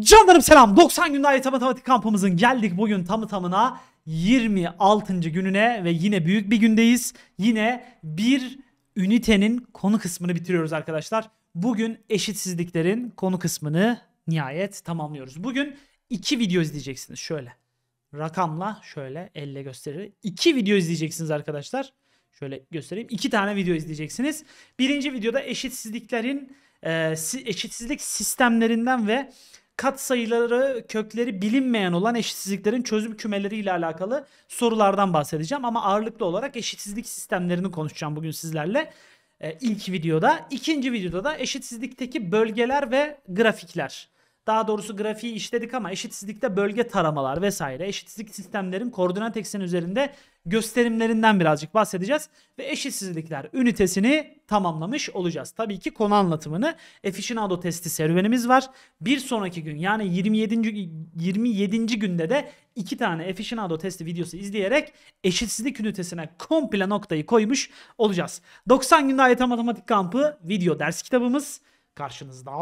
Canlarım selam. 90 günde AYT Matematik kampımızın geldik bugün tamı tamına 26. gününe ve yine büyük bir gündeyiz. Yine bir ünitenin konu kısmını bitiriyoruz arkadaşlar. Bugün eşitsizliklerin konu kısmını nihayet tamamlıyoruz. Bugün iki video izleyeceksiniz şöyle. Rakamla şöyle elle gösterir. İki video izleyeceksiniz arkadaşlar. Şöyle göstereyim. İki tane video izleyeceksiniz. Birinci videoda eşitsizliklerin eşitsizlik sistemlerinden ve katsayıları kökleri bilinmeyen olan eşitsizliklerin çözüm kümeleri ile alakalı sorulardan bahsedeceğim ama ağırlıklı olarak eşitsizlik sistemlerini konuşacağım bugün sizlerle. Ee, ilk videoda, ikinci videoda da eşitsizlikteki bölgeler ve grafikler daha doğrusu grafiği işledik ama eşitsizlikte bölge taramalar vesaire eşitsizlik sistemlerin koordinat ekseni üzerinde gösterimlerinden birazcık bahsedeceğiz ve eşitsizlikler ünitesini tamamlamış olacağız. Tabii ki konu anlatımını Efficienado testi serüvenimiz var. Bir sonraki gün yani 27. 27. günde de iki tane Efficienado testi videosu izleyerek eşitsizlik ünitesine komple noktayı koymuş olacağız. 90 günde AYT Matematik Kampı video ders kitabımız karşınızda.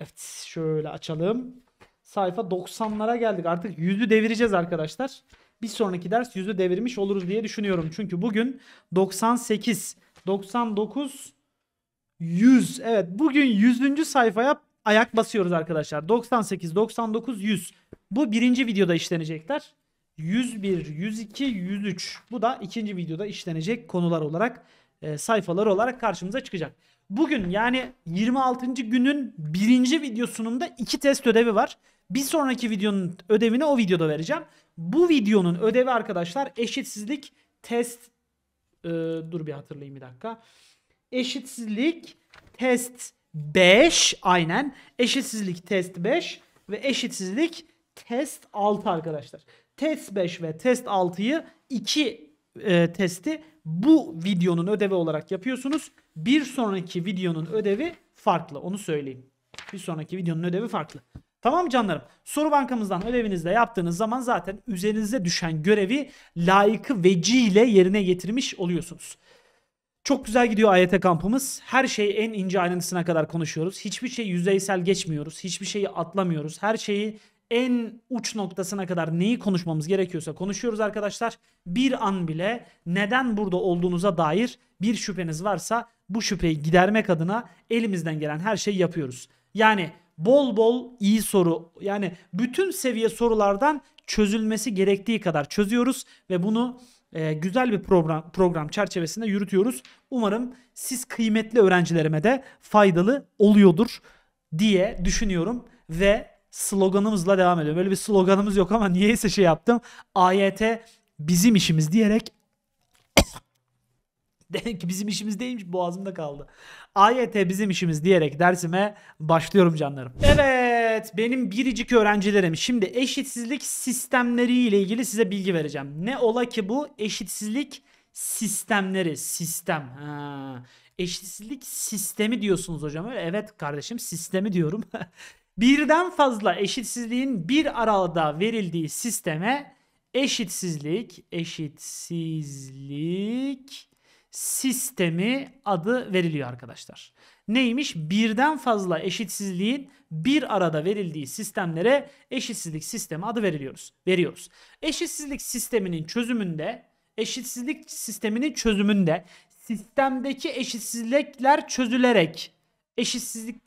Evet şöyle açalım. Sayfa 90'lara geldik. Artık yüzü devireceğiz arkadaşlar. Bir sonraki ders yüzü devirmiş oluruz diye düşünüyorum. Çünkü bugün 98, 99, 100. Evet bugün 100. sayfaya ayak basıyoruz arkadaşlar. 98, 99, 100. Bu birinci videoda işlenecekler. 101, 102, 103. Bu da ikinci videoda işlenecek konular olarak, e, sayfalar olarak karşımıza çıkacak. Bugün yani 26. günün birinci videosununda iki test ödevi var. Bir sonraki videonun ödevini o videoda vereceğim. Bu videonun ödevi arkadaşlar eşitsizlik test ee, dur bir hatırlayayım bir dakika. Eşitsizlik test 5 aynen. Eşitsizlik test 5 ve eşitsizlik test 6 arkadaşlar. Test 5 ve test 6'yı iki e, testi bu videonun ödevi olarak yapıyorsunuz. Bir sonraki videonun ödevi farklı. Onu söyleyeyim. Bir sonraki videonun ödevi farklı. Tamam canlarım? Soru bankamızdan ödevinizde yaptığınız zaman zaten üzerinize düşen görevi layıkı veciyle yerine getirmiş oluyorsunuz. Çok güzel gidiyor AYT kampımız. Her şeyi en ince ayrıntısına kadar konuşuyoruz. Hiçbir şey yüzeysel geçmiyoruz. Hiçbir şeyi atlamıyoruz. Her şeyi en uç noktasına kadar neyi konuşmamız gerekiyorsa konuşuyoruz arkadaşlar. Bir an bile neden burada olduğunuza dair bir şüpheniz varsa bu şüpheyi gidermek adına elimizden gelen her şeyi yapıyoruz. Yani bol bol iyi soru yani bütün seviye sorulardan çözülmesi gerektiği kadar çözüyoruz ve bunu e, güzel bir program program çerçevesinde yürütüyoruz. Umarım siz kıymetli öğrencilerime de faydalı oluyordur diye düşünüyorum ve sloganımızla devam ediyorum. Böyle bir sloganımız yok ama niyeyse şey yaptım. AYT bizim işimiz diyerek Demek ki bizim işimiz değilmiş boğazımda kaldı. AYT bizim işimiz diyerek dersime başlıyorum canlarım. Evet benim biricik öğrencilerim şimdi eşitsizlik sistemleri ile ilgili size bilgi vereceğim. Ne ola ki bu eşitsizlik sistemleri sistem. Ha. Eşitsizlik sistemi diyorsunuz hocam evet kardeşim sistemi diyorum. Birden fazla eşitsizliğin bir arada verildiği sisteme eşitsizlik, eşitsizlik sistemi adı veriliyor arkadaşlar. Neymiş? Birden fazla eşitsizliğin bir arada verildiği sistemlere eşitsizlik sistemi adı veriliyoruz. Veriyoruz. Eşitsizlik sisteminin çözümünde, eşitsizlik sisteminin çözümünde sistemdeki eşitsizlikler çözülerek eşitsizlik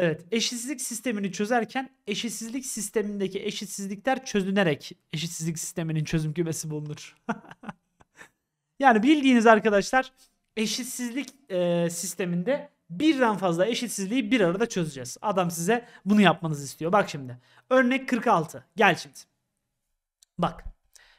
Evet, eşitsizlik sistemini çözerken eşitsizlik sistemindeki eşitsizlikler çözünerek eşitsizlik sisteminin çözüm kümesi bulunur. yani bildiğiniz arkadaşlar eşitsizlik e, sisteminde birden fazla eşitsizliği bir arada çözeceğiz. Adam size bunu yapmanızı istiyor. Bak şimdi. Örnek 46. Gel şimdi. Bak.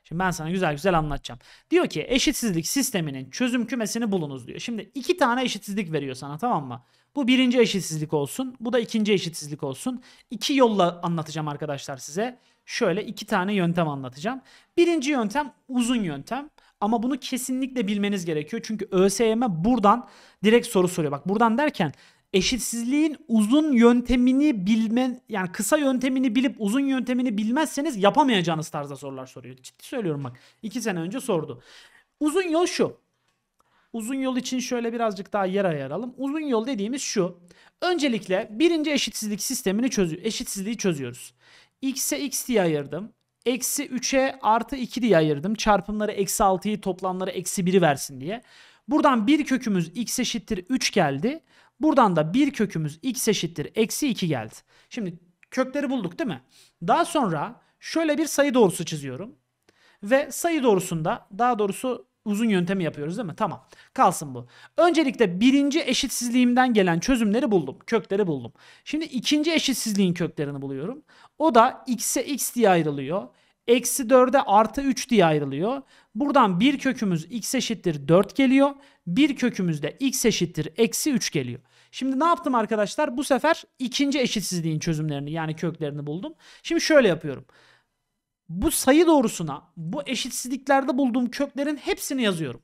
Şimdi ben sana güzel güzel anlatacağım. Diyor ki eşitsizlik sisteminin çözüm kümesini bulunuz diyor. Şimdi iki tane eşitsizlik veriyor sana tamam mı? Bu birinci eşitsizlik olsun. Bu da ikinci eşitsizlik olsun. İki yolla anlatacağım arkadaşlar size. Şöyle iki tane yöntem anlatacağım. Birinci yöntem uzun yöntem. Ama bunu kesinlikle bilmeniz gerekiyor. Çünkü ÖSYM buradan direkt soru soruyor. Bak buradan derken eşitsizliğin uzun yöntemini bilmen yani kısa yöntemini bilip uzun yöntemini bilmezseniz yapamayacağınız tarzda sorular soruyor. Ciddi söylüyorum bak. 2 sene önce sordu. Uzun yol şu. Uzun yol için şöyle birazcık daha yer ayaralım. Uzun yol dediğimiz şu. Öncelikle birinci eşitsizlik sistemini çözüyor. Eşitsizliği çözüyoruz. X'e x diye ayırdım. Eksi 3'e artı 2 diye ayırdım. Çarpımları eksi 6'yı toplamları eksi 1'i versin diye. Buradan bir kökümüz x eşittir 3 geldi. Buradan da bir kökümüz x eşittir eksi 2 geldi. Şimdi kökleri bulduk değil mi? Daha sonra şöyle bir sayı doğrusu çiziyorum. Ve sayı doğrusunda daha doğrusu uzun yöntemi yapıyoruz değil mi? Tamam. Kalsın bu. Öncelikle birinci eşitsizliğimden gelen çözümleri buldum. Kökleri buldum. Şimdi ikinci eşitsizliğin köklerini buluyorum. O da x'e x diye ayrılıyor. Eksi 4'e artı 3 diye ayrılıyor. Buradan bir kökümüz x eşittir 4 geliyor. Bir kökümüz de x eşittir eksi 3 geliyor. Şimdi ne yaptım arkadaşlar? Bu sefer ikinci eşitsizliğin çözümlerini yani köklerini buldum. Şimdi şöyle yapıyorum. Bu sayı doğrusuna bu eşitsizliklerde bulduğum köklerin hepsini yazıyorum.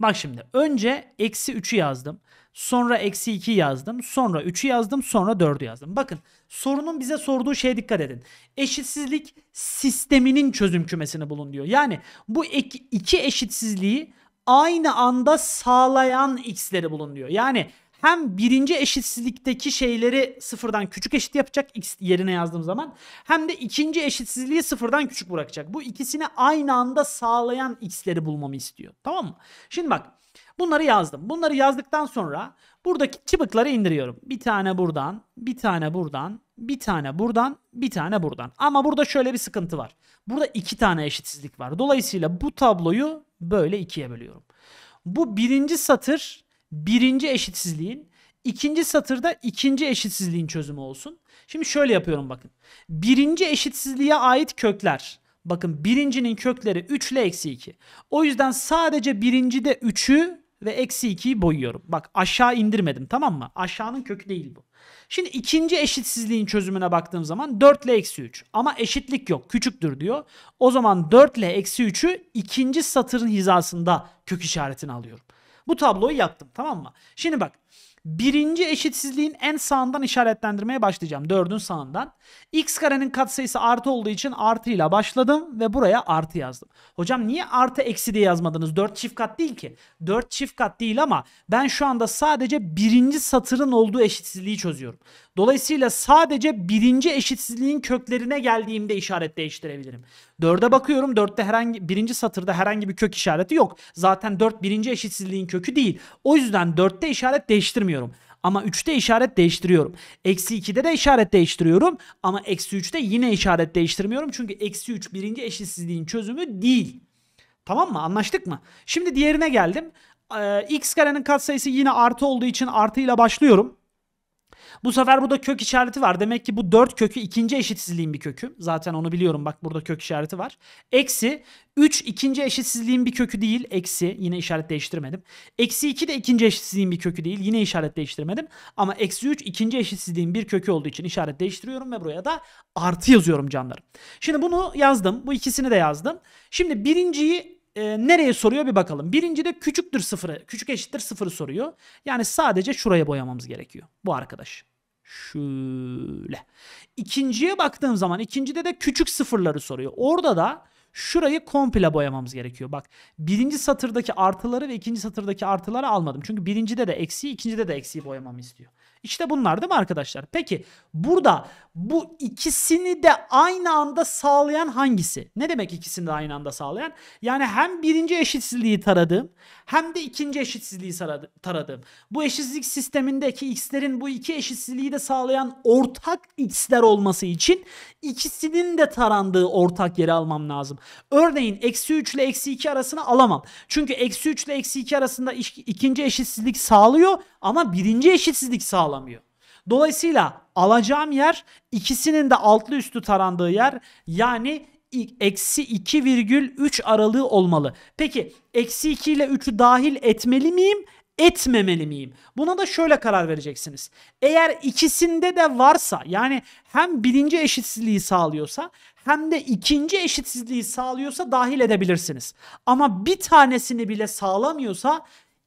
Bak şimdi önce eksi 3'ü yazdım. Sonra eksi 2 yazdım. Sonra 3'ü yazdım. Sonra 4'ü yazdım. Bakın sorunun bize sorduğu şeye dikkat edin. Eşitsizlik sisteminin çözüm kümesini bulun diyor. Yani bu iki eşitsizliği aynı anda sağlayan x'leri bulunuyor. Yani hem birinci eşitsizlikteki şeyleri sıfırdan küçük eşit yapacak x yerine yazdığım zaman hem de ikinci eşitsizliği sıfırdan küçük bırakacak. Bu ikisini aynı anda sağlayan x'leri bulmamı istiyor. Tamam mı? Şimdi bak Bunları yazdım. Bunları yazdıktan sonra buradaki çıbıkları indiriyorum. Bir tane buradan, bir tane buradan, bir tane buradan, bir tane buradan. Ama burada şöyle bir sıkıntı var. Burada iki tane eşitsizlik var. Dolayısıyla bu tabloyu böyle ikiye bölüyorum. Bu birinci satır birinci eşitsizliğin, ikinci satırda ikinci eşitsizliğin çözümü olsun. Şimdi şöyle yapıyorum bakın. Birinci eşitsizliğe ait kökler. Bakın birincinin kökleri 3 ile eksi 2. O yüzden sadece birincide 3'ü ve eksi 2'yi boyuyorum. Bak aşağı indirmedim tamam mı? Aşağının kökü değil bu. Şimdi ikinci eşitsizliğin çözümüne baktığım zaman 4 ile eksi 3. Ama eşitlik yok küçüktür diyor. O zaman 4 ile eksi 3'ü ikinci satırın hizasında kök işaretini alıyorum. Bu tabloyu yaptım tamam mı? Şimdi bak birinci eşitsizliğin en sağından işaretlendirmeye başlayacağım. Dördün sağından. X karenin katsayısı artı olduğu için artı ile başladım ve buraya artı yazdım. Hocam niye artı eksi diye yazmadınız? dört çift kat değil ki. dört çift kat değil ama ben şu anda sadece birinci satırın olduğu eşitsizliği çözüyorum. Dolayısıyla sadece birinci eşitsizliğin köklerine geldiğimde işaret değiştirebilirim. Dörde bakıyorum. Dörtte herhangi birinci satırda herhangi bir kök işareti yok. Zaten dört birinci eşitsizliğin kökü değil. O yüzden dörtte işaret değiştirmiyorum. Ama 3'te işaret değiştiriyorum. Eksi 2'de de işaret değiştiriyorum. Ama eksi 3'te yine işaret değiştirmiyorum. Çünkü eksi 3 birinci eşitsizliğin çözümü değil. Tamam mı? Anlaştık mı? Şimdi diğerine geldim. Ee, x karenin katsayısı yine artı olduğu için artıyla başlıyorum. Bu sefer burada kök işareti var. Demek ki bu 4 kökü ikinci eşitsizliğin bir kökü. Zaten onu biliyorum. Bak burada kök işareti var. Eksi 3 ikinci eşitsizliğin bir kökü değil. Eksi yine işaret değiştirmedim. Eksi 2 de ikinci eşitsizliğin bir kökü değil. Yine işaret değiştirmedim. Ama eksi 3 ikinci eşitsizliğin bir kökü olduğu için işaret değiştiriyorum ve buraya da artı yazıyorum canlarım. Şimdi bunu yazdım. Bu ikisini de yazdım. Şimdi birinciyi e, nereye soruyor bir bakalım. Birinci de küçüktür sıfırı. Küçük eşittir sıfırı soruyor. Yani sadece şuraya boyamamız gerekiyor. Bu arkadaş. Şöyle. İkinciye baktığım zaman ikincide de küçük sıfırları soruyor. Orada da şurayı komple boyamamız gerekiyor. Bak birinci satırdaki artıları ve ikinci satırdaki artıları almadım. Çünkü birincide de eksiği ikincide de eksiği boyamamı istiyor. İşte bunlar değil mi arkadaşlar? Peki burada bu ikisini de aynı anda sağlayan hangisi? Ne demek ikisini de aynı anda sağlayan? Yani hem birinci eşitsizliği taradığım hem de ikinci eşitsizliği taradığım. Bu eşitsizlik sistemindeki x'lerin bu iki eşitsizliği de sağlayan ortak x'ler olması için ikisinin de tarandığı ortak yeri almam lazım. Örneğin eksi 3 ile eksi 2 arasını alamam. Çünkü eksi 3 ile eksi 2 arasında ikinci eşitsizlik sağlıyor ama birinci eşitsizlik sağlıyor sağlamıyor. Dolayısıyla alacağım yer ikisinin de altlı üstü tarandığı yer yani eksi 2,3 aralığı olmalı. Peki eksi 2 ile 3'ü dahil etmeli miyim? etmemeli miyim? Buna da şöyle karar vereceksiniz. Eğer ikisinde de varsa yani hem birinci eşitsizliği sağlıyorsa hem de ikinci eşitsizliği sağlıyorsa dahil edebilirsiniz. Ama bir tanesini bile sağlamıyorsa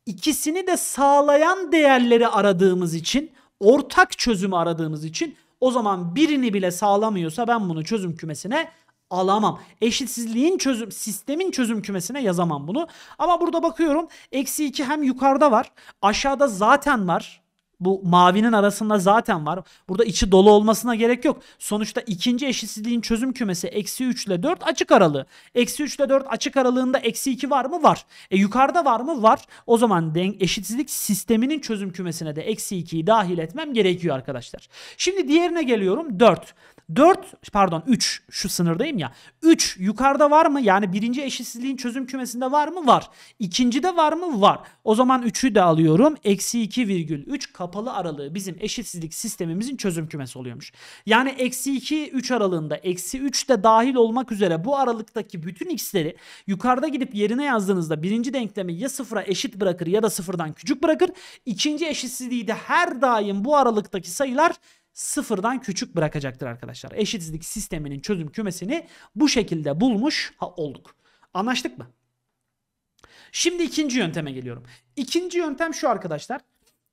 ikisini de sağlayan değerleri aradığımız için, ortak çözümü aradığımız için o zaman birini bile sağlamıyorsa ben bunu çözüm kümesine alamam. Eşitsizliğin çözüm, sistemin çözüm kümesine yazamam bunu. Ama burada bakıyorum eksi 2 hem yukarıda var aşağıda zaten var. Bu mavinin arasında zaten var. Burada içi dolu olmasına gerek yok. Sonuçta ikinci eşitsizliğin çözüm kümesi eksi 3 ile 4 açık aralığı. Eksi 3 ile 4 açık aralığında eksi 2 var mı? Var. E yukarıda var mı? Var. O zaman denk eşitsizlik sisteminin çözüm kümesine de eksi 2'yi dahil etmem gerekiyor arkadaşlar. Şimdi diğerine geliyorum 4. 4 pardon 3 şu sınırdayım ya. 3 yukarıda var mı? Yani birinci eşitsizliğin çözüm kümesinde var mı? Var. İkinci de var mı? Var. O zaman 3'ü de alıyorum. Eksi virgül 2,3 kapalı aralığı bizim eşitsizlik sistemimizin çözüm kümesi oluyormuş. Yani eksi 2 3 aralığında eksi 3 de dahil olmak üzere bu aralıktaki bütün x'leri yukarıda gidip yerine yazdığınızda birinci denklemi ya sıfıra eşit bırakır ya da sıfırdan küçük bırakır. İkinci eşitsizliği de her daim bu aralıktaki sayılar sıfırdan küçük bırakacaktır arkadaşlar. Eşitsizlik sisteminin çözüm kümesini bu şekilde bulmuş olduk. Anlaştık mı? Şimdi ikinci yönteme geliyorum. İkinci yöntem şu arkadaşlar.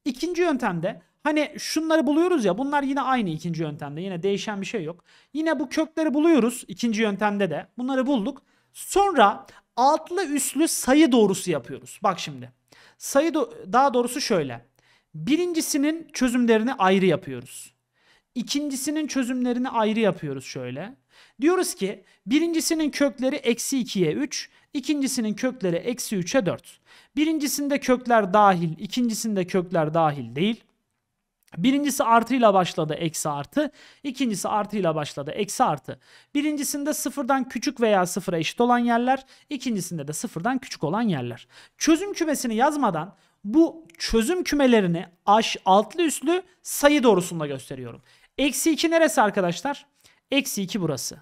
İkinci yöntemde hani şunları buluyoruz ya bunlar yine aynı ikinci yöntemde. Yine değişen bir şey yok. Yine bu kökleri buluyoruz ikinci yöntemde de. Bunları bulduk. Sonra altlı üstlü sayı doğrusu yapıyoruz. Bak şimdi. Sayı do daha doğrusu şöyle. Birincisinin çözümlerini ayrı yapıyoruz. İkincisinin çözümlerini ayrı yapıyoruz şöyle. Diyoruz ki birincisinin kökleri eksi 2'ye 3, ikincisinin kökleri eksi 3'e 4. Birincisinde kökler dahil, ikincisinde kökler dahil değil. Birincisi artıyla başladı eksi artı. ikincisi artıyla başladı eksi artı. Birincisinde sıfırdan küçük veya sıfıra eşit olan yerler. ikincisinde de sıfırdan küçük olan yerler. Çözüm kümesini yazmadan bu çözüm kümelerini aş altlı üstlü sayı doğrusunda gösteriyorum. Eksi 2 neresi arkadaşlar? Eksi 2 burası.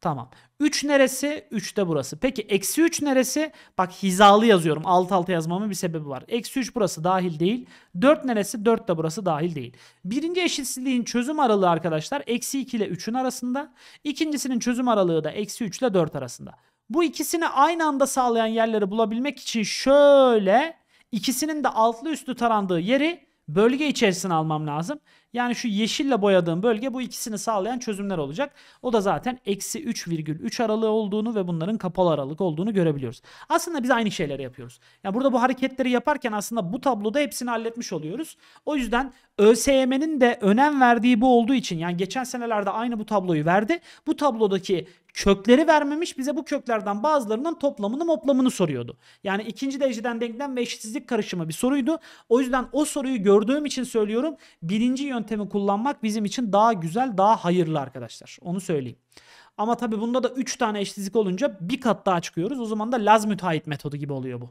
Tamam. 3 neresi? 3 de burası. Peki eksi 3 neresi? Bak hizalı yazıyorum. Alt alta yazmamın bir sebebi var. Eksi 3 burası dahil değil. 4 neresi? 4 de burası dahil değil. Birinci eşitsizliğin çözüm aralığı arkadaşlar eksi 2 ile 3'ün arasında. İkincisinin çözüm aralığı da eksi 3 ile 4 arasında. Bu ikisini aynı anda sağlayan yerleri bulabilmek için şöyle ikisinin de altlı üstlü tarandığı yeri bölge içerisine almam lazım. Yani şu yeşille boyadığım bölge bu ikisini sağlayan çözümler olacak. O da zaten eksi 3,3 aralığı olduğunu ve bunların kapalı aralık olduğunu görebiliyoruz. Aslında biz aynı şeyleri yapıyoruz. Yani burada bu hareketleri yaparken aslında bu tabloda hepsini halletmiş oluyoruz. O yüzden ÖSYM'nin de önem verdiği bu olduğu için yani geçen senelerde aynı bu tabloyu verdi. Bu tablodaki kökleri vermemiş bize bu köklerden bazılarının toplamını moplamını soruyordu. Yani ikinci dereceden denklem ve eşitsizlik karışımı bir soruydu. O yüzden o soruyu gördüğüm için söylüyorum. Birinci yöntemi kullanmak bizim için daha güzel, daha hayırlı arkadaşlar. Onu söyleyeyim. Ama tabii bunda da 3 tane eşitsizlik olunca bir kat daha çıkıyoruz. O zaman da Laz müteahhit metodu gibi oluyor bu.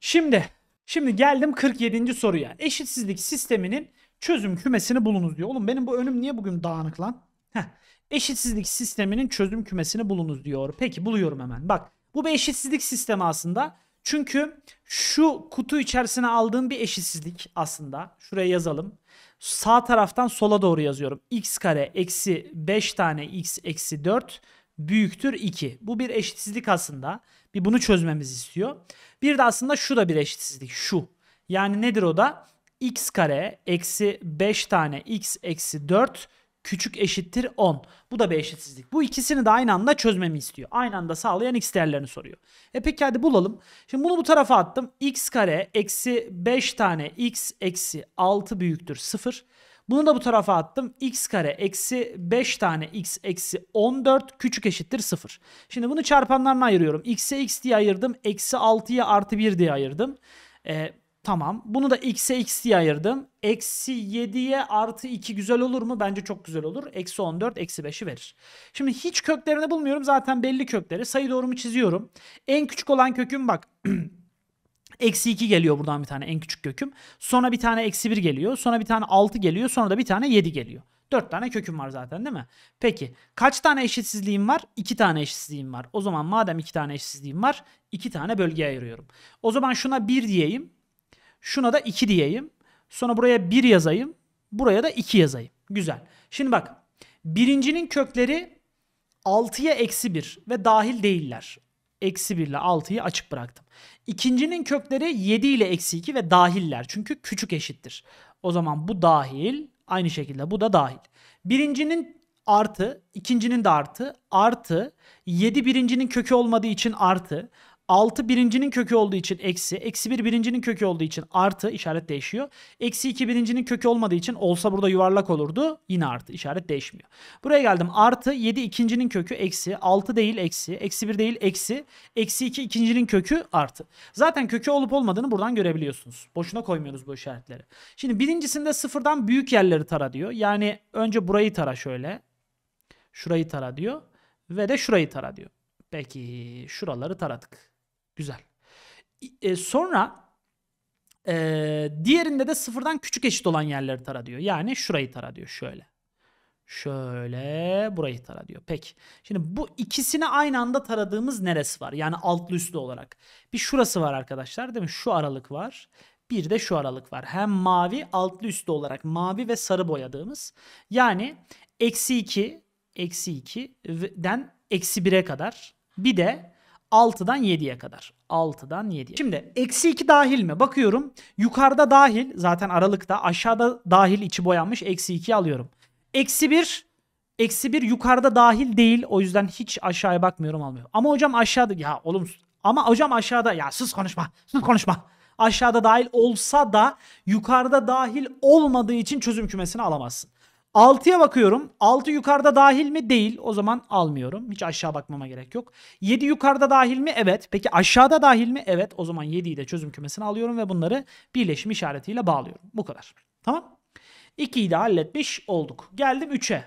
Şimdi şimdi geldim 47. soruya. Eşitsizlik sisteminin çözüm kümesini bulunuz diyor. Oğlum benim bu önüm niye bugün dağınık lan? Heh. Eşitsizlik sisteminin çözüm kümesini bulunuz diyor. Peki buluyorum hemen. Bak bu bir eşitsizlik sistemi aslında. Çünkü şu kutu içerisine aldığım bir eşitsizlik aslında. Şuraya yazalım. Sağ taraftan sola doğru yazıyorum. x kare eksi 5 tane x eksi 4 büyüktür 2. Bu bir eşitsizlik aslında. Bir bunu çözmemiz istiyor. Bir de aslında şu da bir eşitsizlik. Şu. Yani nedir o da? x kare eksi 5 tane x eksi 4 küçük eşittir 10. Bu da bir eşitsizlik. Bu ikisini de aynı anda çözmemi istiyor. Aynı anda sağlayan x değerlerini soruyor. E peki hadi bulalım. Şimdi bunu bu tarafa attım. x kare eksi 5 tane x eksi 6 büyüktür 0. Bunu da bu tarafa attım. x kare eksi 5 tane x eksi 14 küçük eşittir 0. Şimdi bunu çarpanlarına ayırıyorum. x'e x diye ayırdım. Eksi 6'ya artı 1 diye ayırdım. E, Tamam. Bunu da x'e x diye ayırdım. Eksi 7'ye artı 2 güzel olur mu? Bence çok güzel olur. Eksi 14, eksi 5'i verir. Şimdi hiç köklerini bulmuyorum. Zaten belli kökleri. Sayı doğrumu çiziyorum. En küçük olan köküm bak. Eksi 2 geliyor buradan bir tane en küçük köküm. Sonra bir tane eksi 1 geliyor. Sonra bir tane 6 geliyor. Sonra da bir tane 7 geliyor. 4 tane köküm var zaten değil mi? Peki kaç tane eşitsizliğim var? 2 tane eşitsizliğim var. O zaman madem 2 tane eşitsizliğim var 2 tane bölge ayırıyorum. O zaman şuna 1 diyeyim. Şuna da 2 diyeyim. Sonra buraya 1 yazayım. Buraya da 2 yazayım. Güzel. Şimdi bak. Birincinin kökleri 6'ya eksi 1 ve dahil değiller. Eksi 1 ile 6'yı açık bıraktım. İkincinin kökleri 7 ile eksi 2 ve dahiller. Çünkü küçük eşittir. O zaman bu dahil. Aynı şekilde bu da dahil. Birincinin artı, ikincinin de artı, artı, 7 birincinin kökü olmadığı için artı. 6 birincinin kökü olduğu için eksi. Eksi 1 birincinin kökü olduğu için artı işaret değişiyor. Eksi 2 birincinin kökü olmadığı için olsa burada yuvarlak olurdu. Yine artı işaret değişmiyor. Buraya geldim. Artı 7 ikincinin kökü eksi. 6 değil eksi. Eksi 1 değil eksi. Eksi 2 ikincinin kökü artı. Zaten kökü olup olmadığını buradan görebiliyorsunuz. Boşuna koymuyoruz bu işaretleri. Şimdi birincisinde sıfırdan büyük yerleri tara diyor. Yani önce burayı tara şöyle. Şurayı tara diyor. Ve de şurayı tara diyor. Peki şuraları taradık. Güzel. E, sonra e, diğerinde de sıfırdan küçük eşit olan yerleri tara diyor. Yani şurayı tara diyor şöyle. Şöyle burayı tara diyor. Peki. Şimdi bu ikisini aynı anda taradığımız neresi var? Yani altlı üstlü olarak. Bir şurası var arkadaşlar değil mi? Şu aralık var. Bir de şu aralık var. Hem mavi altlı üstlü olarak mavi ve sarı boyadığımız. Yani eksi 2, eksi 2'den eksi 1'e kadar. Bir de 6'dan 7'ye kadar. 6'dan 7'ye. Şimdi eksi 2 dahil mi? Bakıyorum. Yukarıda dahil. Zaten aralıkta. Aşağıda dahil içi boyanmış. Eksi 2'yi alıyorum. Eksi 1. Eksi 1 yukarıda dahil değil. O yüzden hiç aşağıya bakmıyorum almıyorum. Ama hocam aşağıda. Ya oğlum. Ama hocam aşağıda. Ya sus konuşma. Sus konuşma. Aşağıda dahil olsa da yukarıda dahil olmadığı için çözüm kümesini alamazsın. 6'ya bakıyorum. 6 yukarıda dahil mi? Değil. O zaman almıyorum. Hiç aşağı bakmama gerek yok. 7 yukarıda dahil mi? Evet. Peki aşağıda dahil mi? Evet. O zaman 7'yi de çözüm kümesine alıyorum ve bunları birleşim işaretiyle bağlıyorum. Bu kadar. Tamam. 2'yi de halletmiş olduk. Geldim 3'e.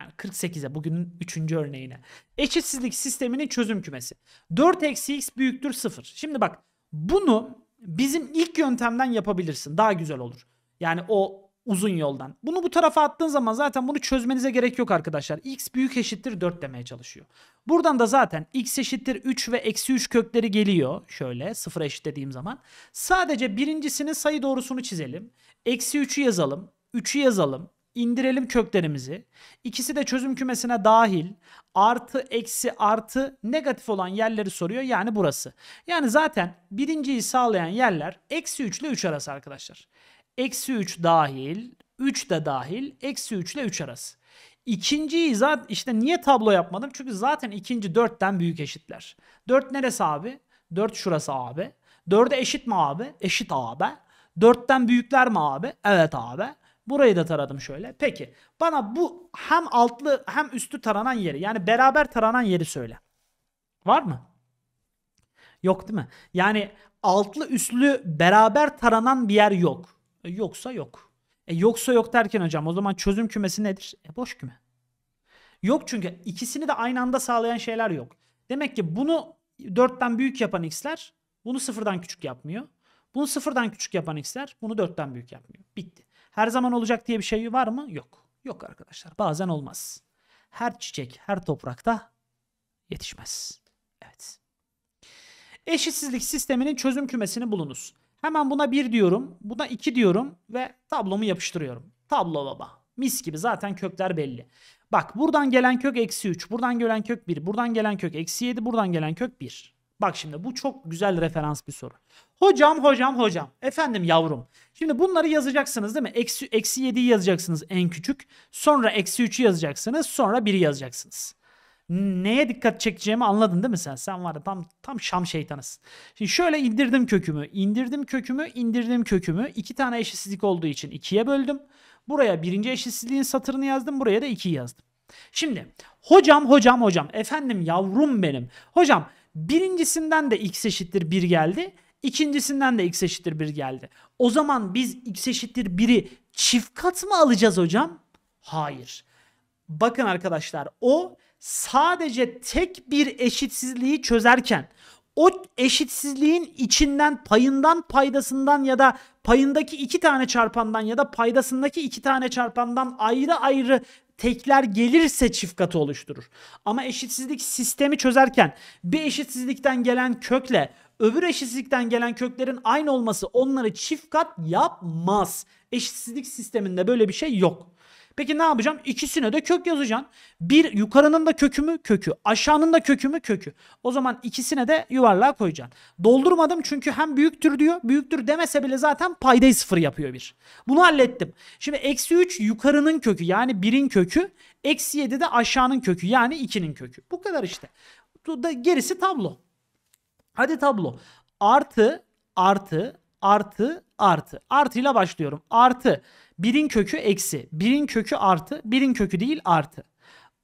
Yani 48'e bugünün 3. örneğine. Eşitsizlik sisteminin çözüm kümesi. 4 eksi x büyüktür 0. Şimdi bak bunu bizim ilk yöntemden yapabilirsin. Daha güzel olur. Yani o uzun yoldan. Bunu bu tarafa attığın zaman zaten bunu çözmenize gerek yok arkadaşlar. x büyük eşittir 4 demeye çalışıyor. Buradan da zaten x eşittir 3 ve eksi 3 kökleri geliyor. Şöyle sıfıra eşitlediğim zaman. Sadece birincisinin sayı doğrusunu çizelim. Eksi 3'ü yazalım. 3'ü yazalım. İndirelim köklerimizi. İkisi de çözüm kümesine dahil. Artı, eksi, artı negatif olan yerleri soruyor. Yani burası. Yani zaten birinciyi sağlayan yerler eksi 3 ile 3 arası arkadaşlar. Eksi 3 dahil, 3 de dahil, eksi 3 ile 3 arası. İkinciyi zaten işte niye tablo yapmadım? Çünkü zaten ikinci 4'ten büyük eşitler. 4 neresi abi? 4 şurası abi. 4'e eşit mi abi? Eşit abi. 4'ten büyükler mi abi? Evet abi. Burayı da taradım şöyle. Peki bana bu hem altlı hem üstü taranan yeri yani beraber taranan yeri söyle. Var mı? Yok değil mi? Yani altlı üstlü beraber taranan bir yer yok. E, yoksa yok. E, yoksa yok derken hocam o zaman çözüm kümesi nedir? E, boş küme. Yok çünkü ikisini de aynı anda sağlayan şeyler yok. Demek ki bunu 4'ten büyük yapan x'ler bunu sıfırdan küçük yapmıyor. Bunu sıfırdan küçük yapan x'ler bunu 4'ten büyük yapmıyor. Bitti. Her zaman olacak diye bir şey var mı? Yok. Yok arkadaşlar. Bazen olmaz. Her çiçek, her toprakta yetişmez. Evet. Eşitsizlik sisteminin çözüm kümesini bulunuz. Hemen buna 1 diyorum. Buna 2 diyorum ve tablomu yapıştırıyorum. Tablo baba. Mis gibi zaten kökler belli. Bak buradan gelen kök eksi 3. Buradan gelen kök 1. Buradan gelen kök eksi 7. Buradan gelen kök 1. Bak şimdi bu çok güzel referans bir soru. Hocam hocam hocam. Efendim yavrum. Şimdi bunları yazacaksınız değil mi? Eksi, eksi 7'yi yazacaksınız en küçük. Sonra eksi 3'ü yazacaksınız. Sonra 1'i yazacaksınız neye dikkat çekeceğimi anladın değil mi sen? Sen var ya tam tam şam şeytanısın. Şimdi şöyle indirdim kökümü. indirdim kökümü, indirdim kökümü. İki tane eşitsizlik olduğu için ikiye böldüm. Buraya birinci eşitsizliğin satırını yazdım. Buraya da ikiyi yazdım. Şimdi hocam hocam hocam efendim yavrum benim. Hocam birincisinden de x eşittir 1 geldi. İkincisinden de x eşittir 1 geldi. O zaman biz x eşittir 1'i çift kat mı alacağız hocam? Hayır. Bakın arkadaşlar o sadece tek bir eşitsizliği çözerken o eşitsizliğin içinden payından paydasından ya da payındaki iki tane çarpandan ya da paydasındaki iki tane çarpandan ayrı ayrı tekler gelirse çift katı oluşturur. Ama eşitsizlik sistemi çözerken bir eşitsizlikten gelen kökle öbür eşitsizlikten gelen köklerin aynı olması onları çift kat yapmaz. Eşitsizlik sisteminde böyle bir şey yok. Peki ne yapacağım? İkisine de kök yazacağım. Bir yukarının da kökü mü? Kökü. Aşağının da kökü mü? Kökü. O zaman ikisine de yuvarlığa koyacaksın. Doldurmadım çünkü hem büyüktür diyor. Büyüktür demese bile zaten paydayı sıfır yapıyor bir. Bunu hallettim. Şimdi eksi 3 yukarının kökü yani birin kökü. Eksi 7 de aşağının kökü yani 2'nin kökü. Bu kadar işte. Gerisi tablo. Hadi tablo. Artı, artı, artı, artı. Artıyla başlıyorum. Artı birin kökü eksi, birin kökü artı, birin kökü değil artı.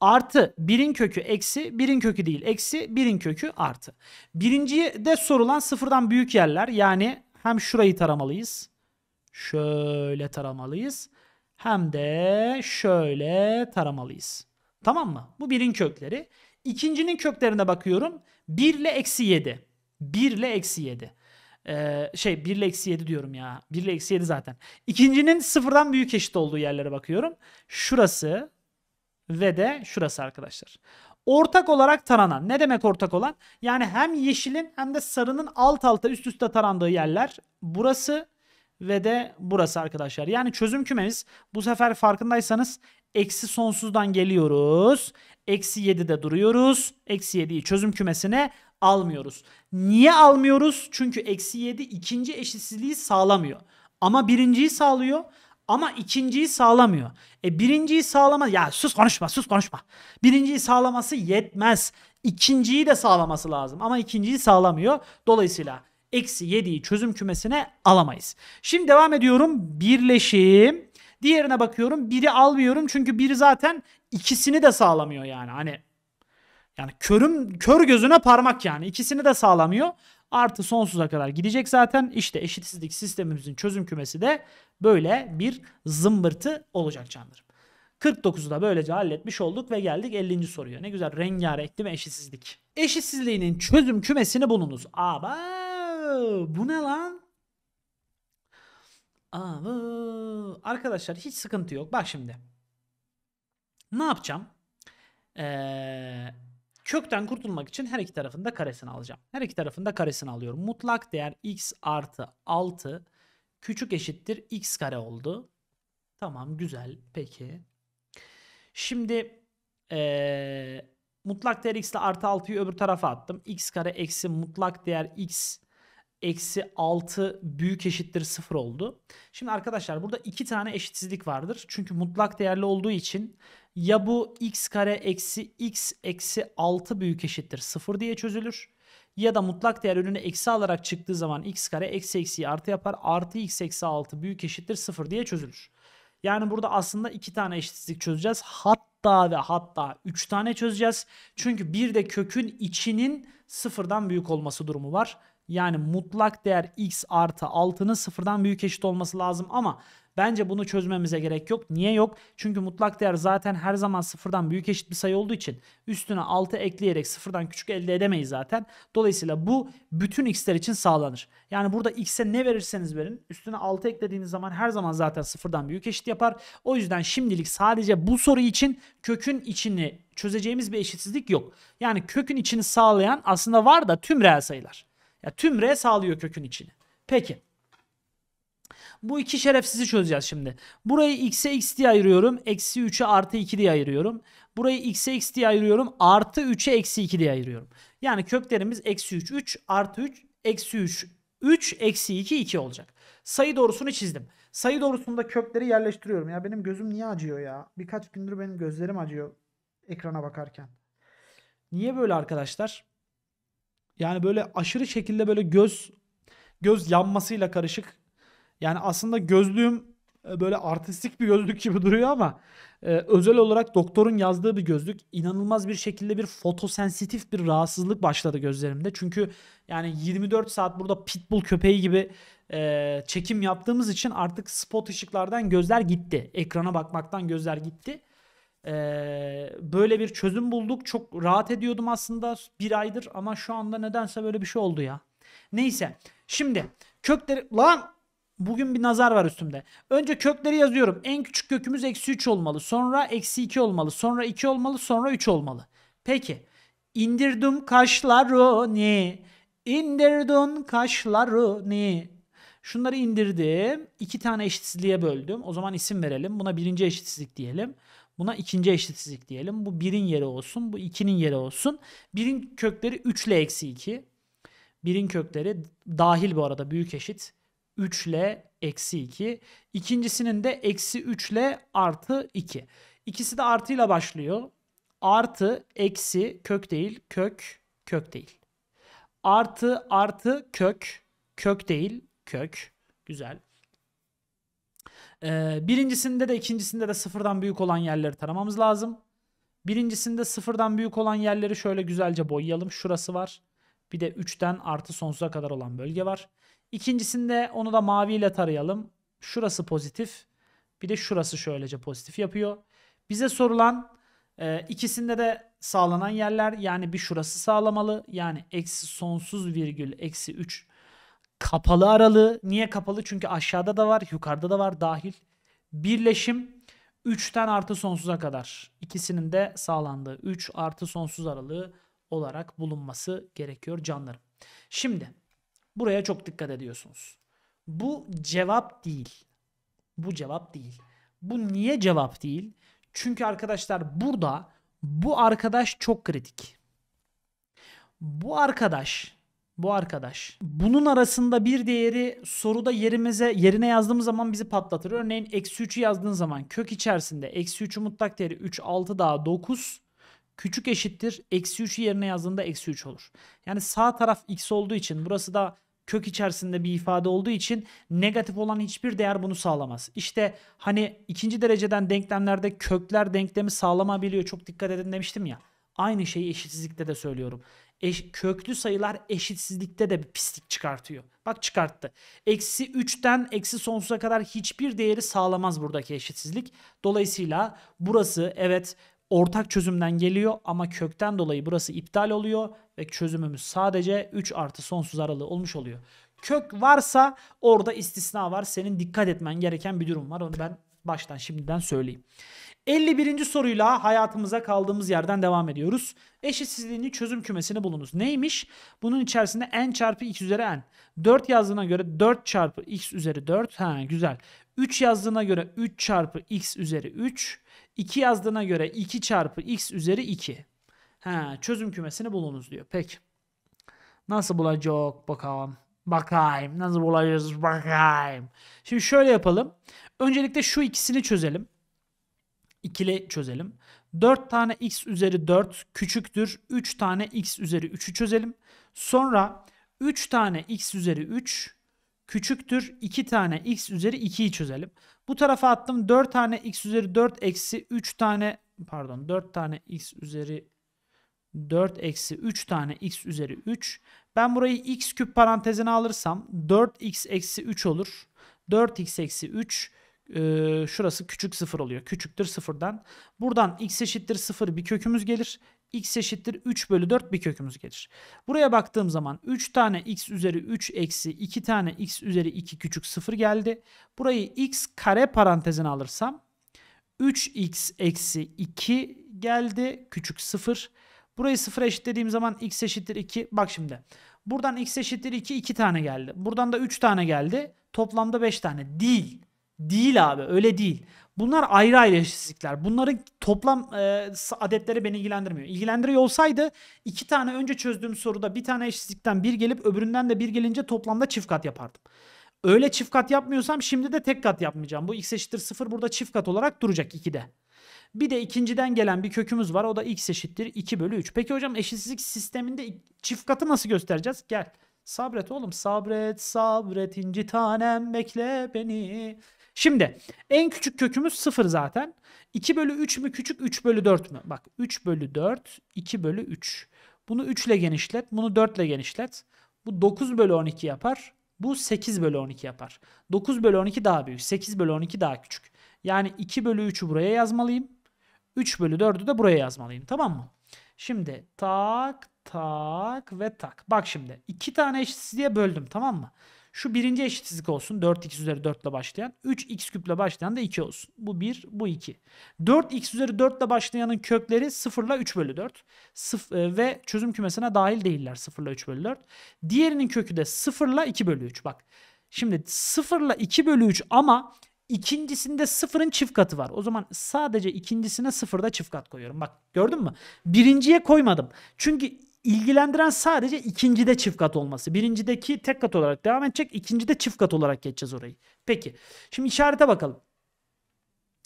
Artı birin kökü eksi, birin kökü değil eksi, birin kökü artı. Birinciye de sorulan sıfırdan büyük yerler yani hem şurayı taramalıyız. Şöyle taramalıyız. Hem de şöyle taramalıyız. Tamam mı? Bu birin kökleri. İkincinin köklerine bakıyorum. 1 ile eksi 7. 1 ile eksi 7. Ee, şey 1 ile eksi 7 diyorum ya. 1 ile eksi 7 zaten. İkincinin sıfırdan büyük eşit olduğu yerlere bakıyorum. Şurası ve de şurası arkadaşlar. Ortak olarak taranan. Ne demek ortak olan? Yani hem yeşilin hem de sarının alt alta üst üste tarandığı yerler. Burası ve de burası arkadaşlar. Yani çözüm kümemiz bu sefer farkındaysanız eksi sonsuzdan geliyoruz. Eksi 7'de duruyoruz. Eksi 7'yi çözüm kümesine almıyoruz. Niye almıyoruz? Çünkü eksi 7 ikinci eşitsizliği sağlamıyor. Ama birinciyi sağlıyor ama ikinciyi sağlamıyor. E birinciyi sağlama ya sus konuşma sus konuşma. Birinciyi sağlaması yetmez. İkinciyi de sağlaması lazım ama ikinciyi sağlamıyor. Dolayısıyla eksi 7'yi çözüm kümesine alamayız. Şimdi devam ediyorum. Birleşim. Diğerine bakıyorum. Biri almıyorum çünkü biri zaten ikisini de sağlamıyor yani. Hani yani körüm kör gözüne parmak yani. ikisini de sağlamıyor. Artı sonsuza kadar gidecek zaten. İşte eşitsizlik sistemimizin çözüm kümesi de böyle bir zımbırtı olacak canlarım. 49'u da böylece halletmiş olduk ve geldik 50. soruya. Ne güzel rengarenk değil mi eşitsizlik? Eşitsizliğinin çözüm kümesini bulunuz. Aba bu ne lan? Aba. Arkadaşlar hiç sıkıntı yok. Bak şimdi. Ne yapacağım? Eee Kökten kurtulmak için her iki tarafında karesini alacağım. Her iki tarafında karesini alıyorum. Mutlak değer x artı 6 küçük eşittir x kare oldu. Tamam güzel peki. Şimdi ee, mutlak değer x ile artı 6'yı öbür tarafa attım. x kare eksi mutlak değer x eksi 6 büyük eşittir 0 oldu. Şimdi arkadaşlar burada iki tane eşitsizlik vardır. Çünkü mutlak değerli olduğu için ya bu x kare eksi x eksi 6 büyük eşittir 0 diye çözülür. Ya da mutlak değer önüne eksi alarak çıktığı zaman x kare eksi eksiyi artı yapar. Artı x eksi 6 büyük eşittir 0 diye çözülür. Yani burada aslında iki tane eşitsizlik çözeceğiz. Hatta ve hatta 3 tane çözeceğiz. Çünkü bir de kökün içinin sıfırdan büyük olması durumu var. Yani mutlak değer x artı 6'nın sıfırdan büyük eşit olması lazım ama Bence bunu çözmemize gerek yok. Niye yok? Çünkü mutlak değer zaten her zaman sıfırdan büyük eşit bir sayı olduğu için üstüne 6 ekleyerek sıfırdan küçük elde edemeyiz zaten. Dolayısıyla bu bütün x'ler için sağlanır. Yani burada x'e ne verirseniz verin üstüne 6 eklediğiniz zaman her zaman zaten sıfırdan büyük eşit yapar. O yüzden şimdilik sadece bu soru için kökün içini çözeceğimiz bir eşitsizlik yok. Yani kökün içini sağlayan aslında var da tüm reel sayılar. Ya tüm R sağlıyor kökün içini. Peki. Bu iki şerefsizi çözeceğiz şimdi. Burayı x'e x diye ayırıyorum. Eksi 3'e artı 2 diye ayırıyorum. Burayı x'e x diye ayırıyorum. Artı 3'e eksi 2 diye ayırıyorum. Yani köklerimiz eksi 3, 3 artı 3, eksi 3, 3, eksi 2, 2 olacak. Sayı doğrusunu çizdim. Sayı doğrusunda kökleri yerleştiriyorum. Ya benim gözüm niye acıyor ya? Birkaç gündür benim gözlerim acıyor ekrana bakarken. Niye böyle arkadaşlar? Yani böyle aşırı şekilde böyle göz göz yanmasıyla karışık yani aslında gözlüğüm e, böyle artistik bir gözlük gibi duruyor ama e, özel olarak doktorun yazdığı bir gözlük. İnanılmaz bir şekilde bir fotosensitif bir rahatsızlık başladı gözlerimde. Çünkü yani 24 saat burada pitbull köpeği gibi e, çekim yaptığımız için artık spot ışıklardan gözler gitti. Ekrana bakmaktan gözler gitti. böyle bir çözüm bulduk. Çok rahat ediyordum aslında bir aydır ama şu anda nedense böyle bir şey oldu ya. Neyse. Şimdi kökleri... Lan! Bugün bir nazar var üstümde. Önce kökleri yazıyorum. En küçük kökümüz eksi 3 olmalı. Sonra eksi 2 olmalı. Sonra 2 olmalı. Sonra 3 olmalı. Peki. İndirdim kaşlarını. İndirdim kaşlarını. Şunları indirdim. İki tane eşitsizliğe böldüm. O zaman isim verelim. Buna birinci eşitsizlik diyelim. Buna ikinci eşitsizlik diyelim. Bu birin yeri olsun. Bu ikinin yeri olsun. Birin kökleri 3 ile eksi 2. Birin kökleri dahil bu arada büyük eşit. 3 ile eksi 2. İkincisinin de eksi 3 ile artı 2. İkisi de artıyla başlıyor. Artı, eksi, kök değil, kök, kök değil. Artı, artı, kök, kök değil, kök. Güzel. Ee, birincisinde de ikincisinde de sıfırdan büyük olan yerleri taramamız lazım. Birincisinde sıfırdan büyük olan yerleri şöyle güzelce boyayalım. Şurası var. Bir de 3'ten artı sonsuza kadar olan bölge var. İkincisinde onu da maviyle tarayalım. Şurası pozitif. Bir de şurası şöylece pozitif yapıyor. Bize sorulan e, ikisinde de sağlanan yerler yani bir şurası sağlamalı. Yani eksi sonsuz virgül eksi 3 kapalı aralığı. Niye kapalı? Çünkü aşağıda da var yukarıda da var dahil. Birleşim 3'ten artı sonsuza kadar. ikisinin de sağlandığı 3 artı sonsuz aralığı olarak bulunması gerekiyor canlarım. Şimdi Buraya çok dikkat ediyorsunuz. Bu cevap değil. Bu cevap değil. Bu niye cevap değil? Çünkü arkadaşlar burada bu arkadaş çok kritik. Bu arkadaş bu arkadaş. Bunun arasında bir değeri soruda yerimize yerine yazdığımız zaman bizi patlatır. Örneğin eksi 3'ü yazdığın zaman kök içerisinde eksi 3'ü mutlak değeri 3 6 daha 9 küçük eşittir. Eksi 3'ü yerine yazdığında eksi 3 olur. Yani sağ taraf x olduğu için burası da kök içerisinde bir ifade olduğu için negatif olan hiçbir değer bunu sağlamaz. İşte hani ikinci dereceden denklemlerde kökler denklemi sağlamabiliyor. Çok dikkat edin demiştim ya. Aynı şeyi eşitsizlikte de söylüyorum. Eş, köklü sayılar eşitsizlikte de bir pislik çıkartıyor. Bak çıkarttı. Eksi 3'ten eksi sonsuza kadar hiçbir değeri sağlamaz buradaki eşitsizlik. Dolayısıyla burası evet ortak çözümden geliyor ama kökten dolayı burası iptal oluyor ve çözümümüz sadece 3 artı sonsuz aralığı olmuş oluyor. Kök varsa orada istisna var. Senin dikkat etmen gereken bir durum var. Onu ben baştan şimdiden söyleyeyim. 51. soruyla hayatımıza kaldığımız yerden devam ediyoruz. Eşitsizliğinin çözüm kümesini bulunuz. Neymiş? Bunun içerisinde n çarpı x üzeri n. 4 yazdığına göre 4 çarpı x üzeri 4. Ha güzel. 3 yazdığına göre 3 çarpı x üzeri 3. 2 yazdığına göre 2 çarpı x üzeri 2. Ha, çözüm kümesini bulunuz diyor. Peki. Nasıl bulacak bakalım. Bakayım. Nasıl bulacağız bakayım. Şimdi şöyle yapalım. Öncelikle şu ikisini çözelim. İkili çözelim. 4 tane x üzeri 4 küçüktür. 3 tane x üzeri 3'ü çözelim. Sonra 3 tane x üzeri 3 küçüktür 2 tane x üzeri 2'yi çözelim. Bu tarafa attım 4 tane x üzeri 4 eksi 3 tane pardon 4 tane x üzeri 4 eksi 3 tane x üzeri 3. Ben burayı x küp parantezine alırsam 4x eksi 3 olur. 4x eksi 3 e, şurası küçük 0 oluyor. Küçüktür 0'dan. Buradan x eşittir 0 bir kökümüz gelir x eşittir 3 bölü 4 bir kökümüz gelir. Buraya baktığım zaman 3 tane x üzeri 3 eksi 2 tane x üzeri 2 küçük 0 geldi. Burayı x kare parantezine alırsam 3x eksi 2 geldi küçük 0. Burayı 0 dediğim zaman x eşittir 2. Bak şimdi buradan x eşittir 2 2 tane geldi. Buradan da 3 tane geldi. Toplamda 5 tane değil. Değil abi öyle değil. Bunlar ayrı ayrı eşitsizlikler. Bunların toplam e, adetleri beni ilgilendirmiyor. İlgilendiriyor olsaydı iki tane önce çözdüğüm soruda bir tane eşitsizlikten bir gelip öbüründen de bir gelince toplamda çift kat yapardım. Öyle çift kat yapmıyorsam şimdi de tek kat yapmayacağım. Bu x eşittir 0 burada çift kat olarak duracak 2'de. Bir de ikinciden gelen bir kökümüz var. O da x eşittir 2 bölü 3. Peki hocam eşitsizlik sisteminde çift katı nasıl göstereceğiz? Gel. Sabret oğlum sabret sabret inci tanem bekle beni. Şimdi en küçük kökümüz 0 zaten. 2 bölü 3 mü küçük 3 bölü 4 mü? Bak 3 bölü 4 2 bölü 3. Bunu 3 ile genişlet bunu 4 ile genişlet. Bu 9 bölü 12 yapar. Bu 8 bölü 12 yapar. 9 bölü 12 daha büyük. 8 bölü 12 daha küçük. Yani 2 bölü 3'ü buraya yazmalıyım. 3 bölü 4'ü de buraya yazmalıyım. Tamam mı? Şimdi tak tak ve tak. Bak şimdi iki tane eşitsizliğe böldüm tamam mı? Şu birinci eşitsizlik olsun. 4x üzeri 4 ile başlayan. 3x küple başlayan da 2 olsun. Bu 1, bu 2. 4x üzeri 4 ile başlayanın kökleri 0 ile 3 bölü 4. Sıf e, ve çözüm kümesine dahil değiller 0 ile 3 bölü 4. Diğerinin kökü de 0 ile 2 bölü 3. Bak şimdi 0 ile 2 bölü 3 ama ikincisinde sıfırın çift katı var. O zaman sadece ikincisine sıfırda çift kat koyuyorum. Bak gördün mü? Birinciye koymadım. Çünkü ilgilendiren sadece ikincide çift kat olması. Birincideki tek kat olarak devam edecek. İkincide çift kat olarak geçeceğiz orayı. Peki. Şimdi işarete bakalım.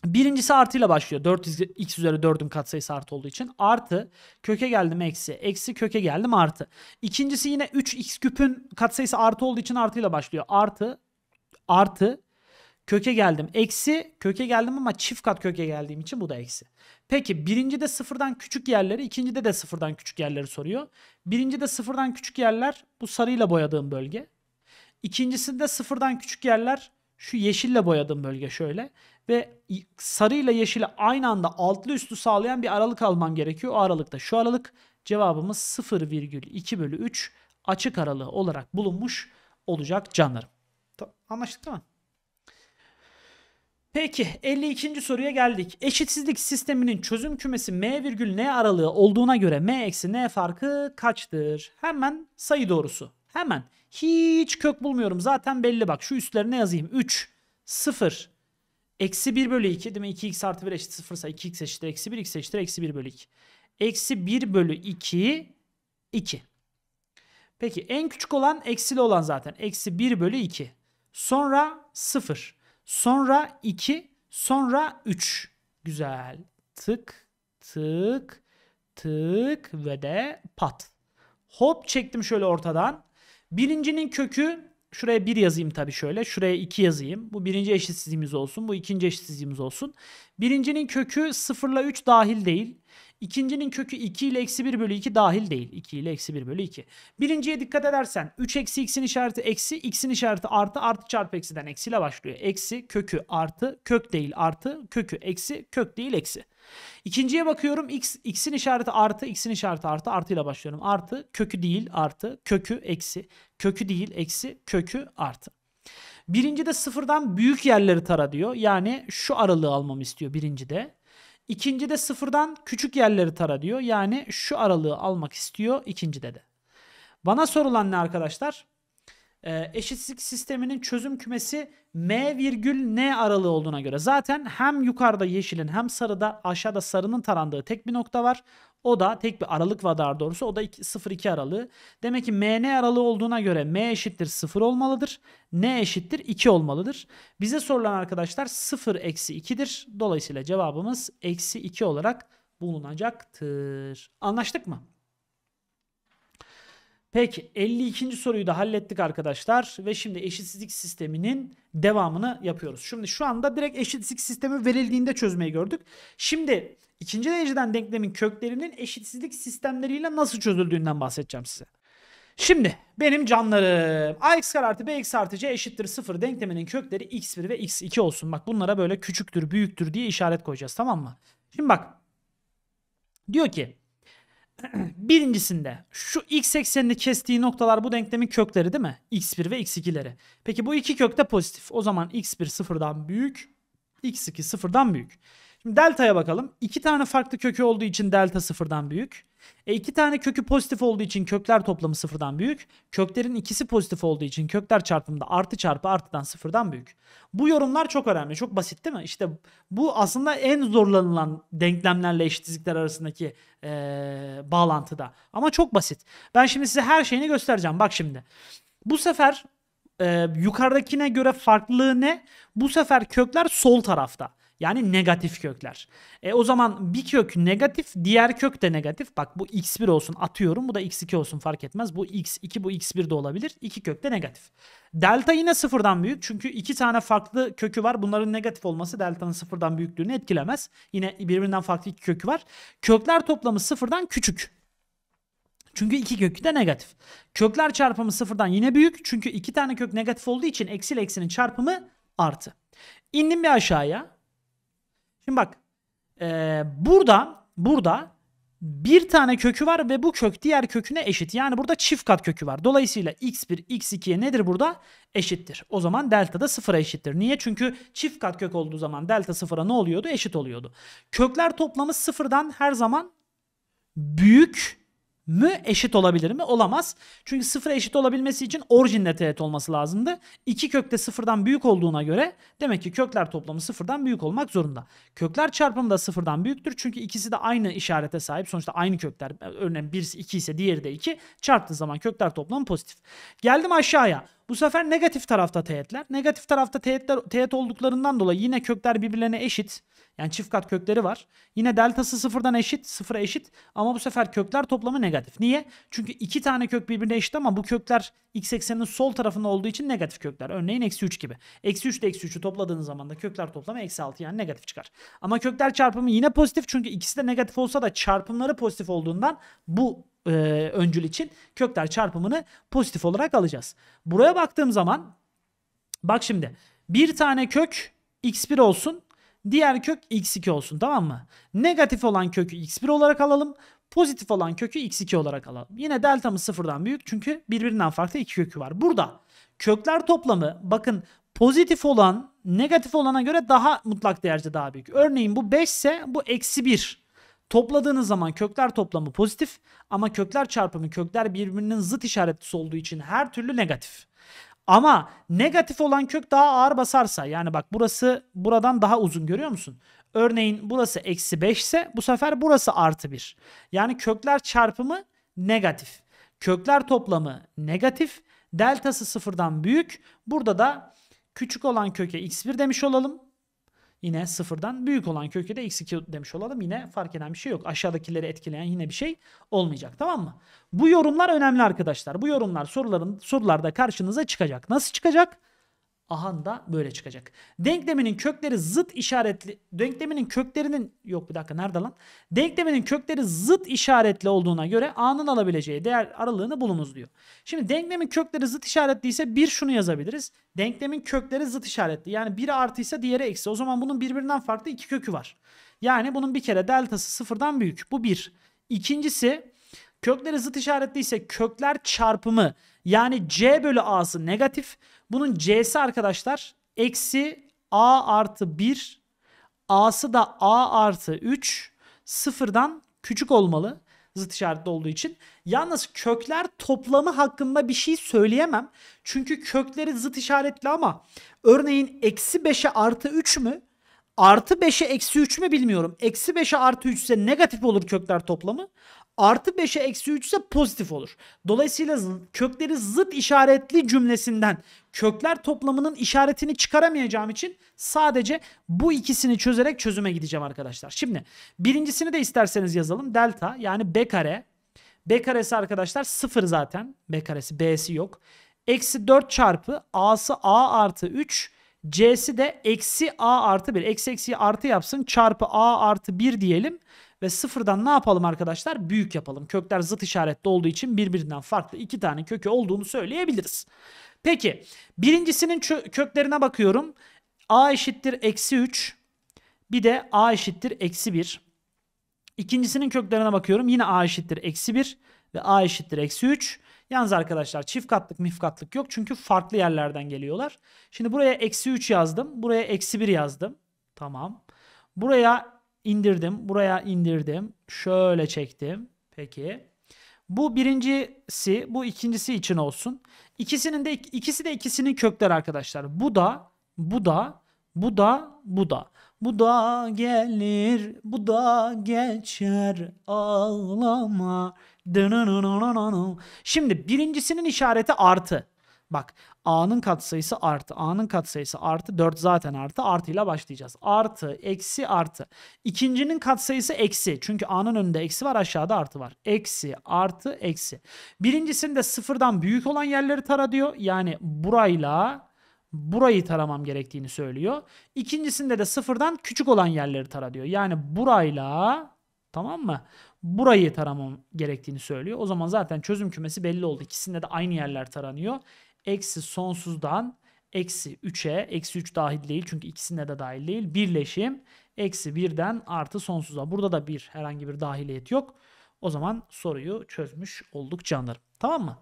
Birincisi artıyla başlıyor. 4 x üzeri 4'ün katsayısı artı olduğu için. Artı köke geldim eksi. Eksi köke geldim artı. İkincisi yine 3x küpün katsayısı artı olduğu için artıyla başlıyor. Artı artı Köke geldim. Eksi köke geldim ama çift kat köke geldiğim için bu da eksi. Peki birinci de sıfırdan küçük yerleri, ikinci de de sıfırdan küçük yerleri soruyor. Birinci de sıfırdan küçük yerler bu sarıyla boyadığım bölge. İkincisinde sıfırdan küçük yerler şu yeşille boyadığım bölge şöyle. Ve sarıyla yeşili aynı anda altlı üstü sağlayan bir aralık almam gerekiyor. O aralıkta şu aralık cevabımız 0,2 bölü 3 açık aralığı olarak bulunmuş olacak canlarım. Anlaştık mı? Peki 52. soruya geldik. Eşitsizlik sisteminin çözüm kümesi m virgül n aralığı olduğuna göre m eksi n farkı kaçtır? Hemen sayı doğrusu. Hemen. Hiç kök bulmuyorum. Zaten belli bak. Şu üstlerine yazayım. 3, 0, eksi 1 bölü 2 değil mi? 2x artı 1 eşit 0 ise 2x eşittir. Eksi 1 x eşittir. Eksi 1 bölü 2. Eksi 1 bölü 2, 2. Peki en küçük olan eksili olan zaten. Eksi 1 bölü 2. Sonra 0. Sonra 2, sonra 3. Güzel. Tık, tık, tık ve de pat. Hop çektim şöyle ortadan. Birincinin kökü şuraya 1 yazayım tabii şöyle. Şuraya 2 yazayım. Bu birinci eşitsizliğimiz olsun. Bu ikinci eşitsizliğimiz olsun. Birincinin kökü 0 ile 3 dahil değil. İkincinin kökü 2 ile eksi 1 bölü 2 dahil değil. 2 ile eksi 1 bölü 2. Birinciye dikkat edersen 3 eksi x'in işareti eksi, x'in işareti artı, artı çarpı eksiden eksiyle başlıyor. Eksi, kökü, artı, kök değil artı, kökü, eksi, kök değil eksi. İkinciye bakıyorum x, x'in işareti artı, x'in işareti artı, artıyla başlıyorum. Artı, kökü değil artı, kökü, eksi, kökü değil eksi, kökü, artı. Birinci de sıfırdan büyük yerleri tara diyor. Yani şu aralığı almamı istiyor birinci de. İkinci de sıfırdan küçük yerleri tara diyor. Yani şu aralığı almak istiyor ikincide de. Bana sorulan ne arkadaşlar? Ee, eşitsizlik sisteminin çözüm kümesi M virgül N aralığı olduğuna göre. Zaten hem yukarıda yeşilin hem sarıda aşağıda sarının tarandığı tek bir nokta var. O da tek bir aralık var daha doğrusu. O da 0-2 aralığı. Demek ki MN aralığı olduğuna göre M eşittir 0 olmalıdır. N eşittir 2 olmalıdır. Bize sorulan arkadaşlar 0 eksi 2'dir. Dolayısıyla cevabımız eksi 2 olarak bulunacaktır. Anlaştık mı? Peki 52. soruyu da hallettik arkadaşlar ve şimdi eşitsizlik sisteminin devamını yapıyoruz. Şimdi şu anda direkt eşitsizlik sistemi verildiğinde çözmeyi gördük. Şimdi ikinci dereceden denklemin köklerinin eşitsizlik sistemleriyle nasıl çözüldüğünden bahsedeceğim size. Şimdi benim canlarım ax kare artı bx artı c eşittir 0 denkleminin kökleri x1 ve x2 olsun. Bak bunlara böyle küçüktür büyüktür diye işaret koyacağız tamam mı? Şimdi bak diyor ki birincisinde şu x eksenini kestiği noktalar bu denklemin kökleri değil mi? x1 ve x2'leri. Peki bu iki kök de pozitif. O zaman x1 sıfırdan büyük, x2 sıfırdan büyük. Şimdi delta'ya bakalım. İki tane farklı kökü olduğu için delta sıfırdan büyük. E iki tane kökü pozitif olduğu için kökler toplamı sıfırdan büyük. Köklerin ikisi pozitif olduğu için kökler çarpımında artı çarpı artıdan sıfırdan büyük. Bu yorumlar çok önemli. Çok basit değil mi? İşte bu aslında en zorlanılan denklemlerle eşitsizlikler arasındaki ee, bağlantıda. Ama çok basit. Ben şimdi size her şeyini göstereceğim. Bak şimdi. Bu sefer e, yukarıdakine göre farklılığı ne? Bu sefer kökler sol tarafta. Yani negatif kökler. E o zaman bir kök negatif, diğer kök de negatif. Bak bu x1 olsun atıyorum. Bu da x2 olsun fark etmez. Bu x2 bu x1 de olabilir. İki kök de negatif. Delta yine sıfırdan büyük. Çünkü iki tane farklı kökü var. Bunların negatif olması delta'nın sıfırdan büyüklüğünü etkilemez. Yine birbirinden farklı iki kökü var. Kökler toplamı sıfırdan küçük. Çünkü iki kökü de negatif. Kökler çarpımı sıfırdan yine büyük. Çünkü iki tane kök negatif olduğu için eksi ile eksinin çarpımı artı. İndim bir aşağıya. Şimdi bak e, burada burada bir tane kökü var ve bu kök diğer köküne eşit. Yani burada çift kat kökü var. Dolayısıyla x1 x2'ye nedir burada? Eşittir. O zaman delta da sıfıra eşittir. Niye? Çünkü çift kat kök olduğu zaman delta sıfıra ne oluyordu? Eşit oluyordu. Kökler toplamı sıfırdan her zaman büyük mü eşit olabilir mi? Olamaz. Çünkü sıfıra eşit olabilmesi için orijinle teğet olması lazımdı. İki kökte sıfırdan büyük olduğuna göre demek ki kökler toplamı sıfırdan büyük olmak zorunda. Kökler çarpımı da sıfırdan büyüktür. Çünkü ikisi de aynı işarete sahip. Sonuçta aynı kökler. Örneğin birisi iki ise diğeri de iki Çarptığı zaman kökler toplamı pozitif. Geldim aşağıya. Bu sefer negatif tarafta teğetler. Negatif tarafta teğetler teğet olduklarından dolayı yine kökler birbirlerine eşit. Yani çift kat kökleri var. Yine deltası sıfırdan eşit, sıfıra eşit. Ama bu sefer kökler toplamı negatif. Niye? Çünkü iki tane kök birbirine eşit ama bu kökler x ekseninin sol tarafında olduğu için negatif kökler. Örneğin eksi 3 gibi. Eksi 3 ile eksi 3'ü topladığınız zaman da kökler toplamı eksi 6 yani negatif çıkar. Ama kökler çarpımı yine pozitif çünkü ikisi de negatif olsa da çarpımları pozitif olduğundan bu e, öncül için kökler çarpımını pozitif olarak alacağız. Buraya baktığım zaman bak şimdi bir tane kök x1 olsun diğer kök x2 olsun tamam mı? Negatif olan kökü x1 olarak alalım pozitif olan kökü x2 olarak alalım. Yine deltamız sıfırdan büyük çünkü birbirinden farklı iki kökü var. Burada kökler toplamı bakın pozitif olan negatif olana göre daha mutlak değerce daha büyük. Örneğin bu 5 ise bu eksi 1. Topladığınız zaman kökler toplamı pozitif ama kökler çarpımı kökler birbirinin zıt işaretlisi olduğu için her türlü negatif. Ama negatif olan kök daha ağır basarsa yani bak burası buradan daha uzun görüyor musun? Örneğin burası eksi 5 ise bu sefer burası artı 1. Yani kökler çarpımı negatif. Kökler toplamı negatif. Deltası sıfırdan büyük. Burada da küçük olan köke x1 demiş olalım. Yine sıfırdan büyük olan kökü de x2 demiş olalım. Yine fark eden bir şey yok. Aşağıdakileri etkileyen yine bir şey olmayacak. Tamam mı? Bu yorumlar önemli arkadaşlar. Bu yorumlar soruların sorularda karşınıza çıkacak. Nasıl çıkacak? ahan da böyle çıkacak. Denkleminin kökleri zıt işaretli denkleminin köklerinin yok bir dakika nerede lan? Denkleminin kökleri zıt işaretli olduğuna göre a'nın alabileceği değer aralığını bulunuz diyor. Şimdi denklemin kökleri zıt işaretliyse bir şunu yazabiliriz. Denklemin kökleri zıt işaretli. Yani biri artıysa diğeri eksi. O zaman bunun birbirinden farklı iki kökü var. Yani bunun bir kere deltası sıfırdan büyük. Bu bir. İkincisi kökleri zıt işaretliyse kökler çarpımı yani c bölü a'sı negatif. Bunun c'si arkadaşlar eksi a artı 1 a'sı da a artı 3 sıfırdan küçük olmalı zıt işaretli olduğu için. Yalnız kökler toplamı hakkında bir şey söyleyemem. Çünkü kökleri zıt işaretli ama örneğin eksi 5'e artı 3 mü? Artı 5'e eksi 3 mü bilmiyorum. Eksi 5'e artı 3 ise negatif olur kökler toplamı artı 5'e eksi 3 ise pozitif olur. Dolayısıyla kökleri zıt işaretli cümlesinden kökler toplamının işaretini çıkaramayacağım için sadece bu ikisini çözerek çözüme gideceğim arkadaşlar. Şimdi birincisini de isterseniz yazalım. Delta yani b kare. b karesi arkadaşlar 0 zaten. b karesi b'si yok. Eksi 4 çarpı a'sı a artı 3 c'si de eksi a artı 1. Eksi eksi artı yapsın çarpı a artı 1 diyelim ve sıfırdan ne yapalım arkadaşlar? Büyük yapalım. Kökler zıt işaretli olduğu için birbirinden farklı iki tane kökü olduğunu söyleyebiliriz. Peki birincisinin köklerine bakıyorum. a eşittir eksi 3. Bir de a eşittir eksi 1. İkincisinin köklerine bakıyorum. Yine a eşittir eksi 1 ve a eşittir eksi 3. Yalnız arkadaşlar çift katlık mifkatlık yok. Çünkü farklı yerlerden geliyorlar. Şimdi buraya eksi 3 yazdım. Buraya eksi 1 yazdım. Tamam. Buraya indirdim. Buraya indirdim. Şöyle çektim. Peki. Bu birincisi, bu ikincisi için olsun. İkisinin de ikisi de ikisinin kökleri arkadaşlar. Bu da, bu da, bu da, bu da. Bu da gelir, bu da geçer, ağlama. Şimdi birincisinin işareti artı. Bak A'nın katsayısı artı. A'nın katsayısı artı. 4 zaten artı. Artıyla başlayacağız. Artı, eksi, artı. İkincinin katsayısı eksi. Çünkü A'nın önünde eksi var aşağıda artı var. Eksi, artı, eksi. Birincisinde sıfırdan büyük olan yerleri tara diyor. Yani burayla burayı taramam gerektiğini söylüyor. İkincisinde de sıfırdan küçük olan yerleri tara diyor. Yani burayla tamam mı? Burayı taramam gerektiğini söylüyor. O zaman zaten çözüm kümesi belli oldu. İkisinde de aynı yerler taranıyor eksi sonsuzdan eksi 3'e, eksi 3 dahil değil çünkü ikisinde de dahil değil. Birleşim eksi 1'den artı sonsuza. Burada da bir herhangi bir dahiliyet yok. O zaman soruyu çözmüş olduk canlarım. Tamam mı?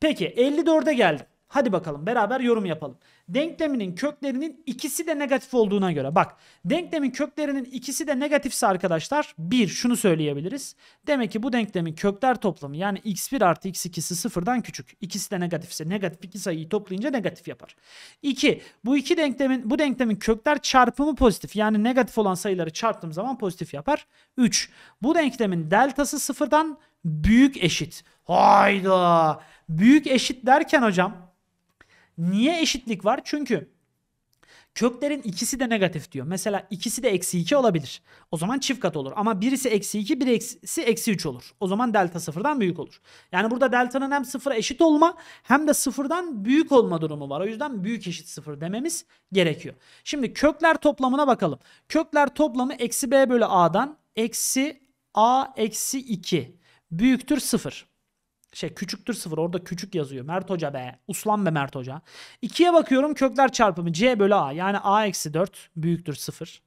Peki 54'e geldim. Hadi bakalım beraber yorum yapalım. Denkleminin köklerinin ikisi de negatif olduğuna göre. Bak denklemin köklerinin ikisi de negatifse arkadaşlar bir şunu söyleyebiliriz. Demek ki bu denklemin kökler toplamı yani x1 artı x2'si sıfırdan küçük. İkisi de negatifse negatif iki sayıyı toplayınca negatif yapar. İki, Bu iki denklemin bu denklemin kökler çarpımı pozitif. Yani negatif olan sayıları çarptığım zaman pozitif yapar. Üç, Bu denklemin deltası sıfırdan büyük eşit. Hayda. Büyük eşit derken hocam Niye eşitlik var? Çünkü Köklerin ikisi de negatif diyor. Mesela ikisi de eksi 2 olabilir. O zaman çift kat olur. Ama birisi eksi 2, birisi eksi 3 olur. O zaman delta sıfırdan büyük olur. Yani burada delta'nın hem sıfıra eşit olma hem de sıfırdan büyük olma durumu var. O yüzden büyük eşit sıfır dememiz gerekiyor. Şimdi kökler toplamına bakalım. Kökler toplamı eksi b bölü a'dan eksi a eksi 2 büyüktür sıfır şey küçüktür sıfır orada küçük yazıyor. Mert Hoca be. Uslan be Mert Hoca. 2'ye bakıyorum kökler çarpımı C bölü A. Yani A eksi 4 büyüktür sıfır.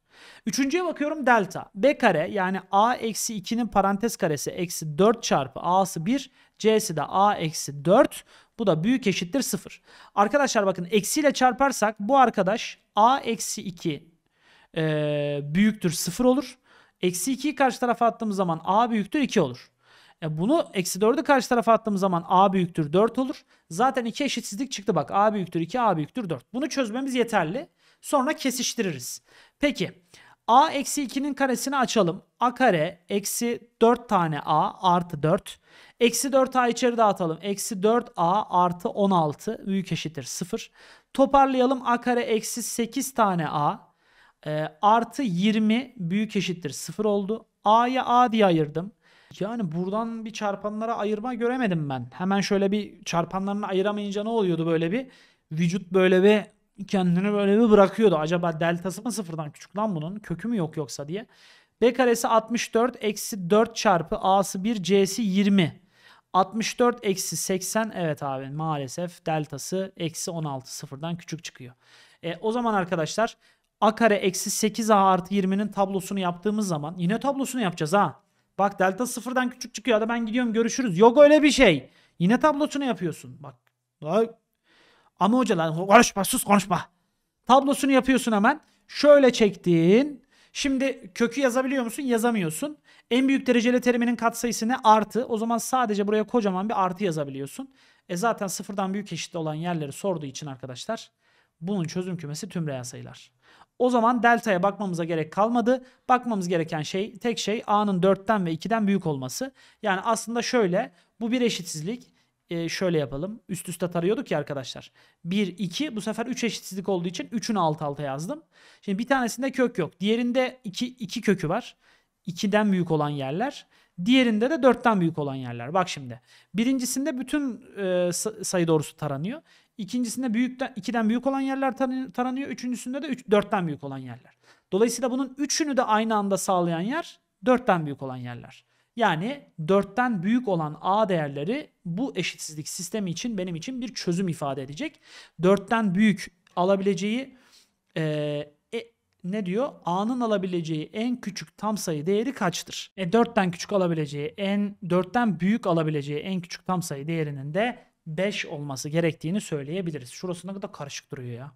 Üçüncüye bakıyorum delta. B kare yani A eksi 2'nin parantez karesi eksi 4 çarpı A'sı 1. C'si de A eksi 4. Bu da büyük eşittir sıfır Arkadaşlar bakın eksiyle çarparsak bu arkadaş A eksi 2 e, büyüktür sıfır olur. Eksi 2'yi karşı tarafa attığımız zaman A büyüktür 2 olur. E bunu eksi 4'ü karşı tarafa attığım zaman a büyüktür 4 olur. Zaten iki eşitsizlik çıktı bak. a büyüktür 2, a büyüktür 4. Bunu çözmemiz yeterli. Sonra kesiştiririz. Peki a eksi 2'nin karesini açalım. a kare eksi 4 tane a artı 4. Eksi 4 a içeri dağıtalım. Eksi 4a artı 16 büyük eşittir 0. Toparlayalım a kare eksi 8 tane a e, artı 20 büyük eşittir 0 oldu. a'ya a diye ayırdım. Yani buradan bir çarpanlara ayırma göremedim ben. Hemen şöyle bir çarpanlarını ayıramayınca ne oluyordu böyle bir? Vücut böyle bir kendini böyle bir bırakıyordu. Acaba deltası mı sıfırdan küçük lan bunun? Kökü mü yok yoksa diye. B karesi 64 eksi 4 çarpı A'sı 1 C'si 20. 64 eksi 80 evet abi maalesef deltası eksi 16 sıfırdan küçük çıkıyor. E, o zaman arkadaşlar A kare eksi 8 A artı 20'nin tablosunu yaptığımız zaman yine tablosunu yapacağız ha. Bak delta sıfırdan küçük çıkıyor. Hadi ben gidiyorum görüşürüz. Yok öyle bir şey. Yine tablosunu yapıyorsun. Bak. Ama hocalar konuşma sus konuşma. Tablosunu yapıyorsun hemen. Şöyle çektin. Şimdi kökü yazabiliyor musun? Yazamıyorsun. En büyük dereceli teriminin katsayısı ne? Artı. O zaman sadece buraya kocaman bir artı yazabiliyorsun. E zaten sıfırdan büyük eşit olan yerleri sorduğu için arkadaşlar bunun çözüm kümesi tüm reel sayılar. O zaman delta'ya bakmamıza gerek kalmadı. Bakmamız gereken şey tek şey a'nın 4'ten ve 2'den büyük olması. Yani aslında şöyle bu bir eşitsizlik. Ee, şöyle yapalım. Üst üste tarıyorduk ya arkadaşlar. 1, 2 bu sefer 3 eşitsizlik olduğu için 3'ünü alt alta yazdım. Şimdi bir tanesinde kök yok. Diğerinde 2, 2 kökü var. 2'den büyük olan yerler. Diğerinde de 4'ten büyük olan yerler. Bak şimdi. Birincisinde bütün e, sayı doğrusu taranıyor. İkincisinde büyükten, 2'den büyük olan yerler taranıyor. Üçüncüsünde de 3, 4'ten büyük olan yerler. Dolayısıyla bunun üçünü de aynı anda sağlayan yer dörtten büyük olan yerler. Yani dörtten büyük olan A değerleri bu eşitsizlik sistemi için benim için bir çözüm ifade edecek. dörtten büyük alabileceği e, e, ne diyor? A'nın alabileceği en küçük tam sayı değeri kaçtır? E dörtten küçük alabileceği en dörtten büyük alabileceği en küçük tam sayı değerinin de 5 olması gerektiğini söyleyebiliriz. Şurası ne kadar karışık duruyor ya.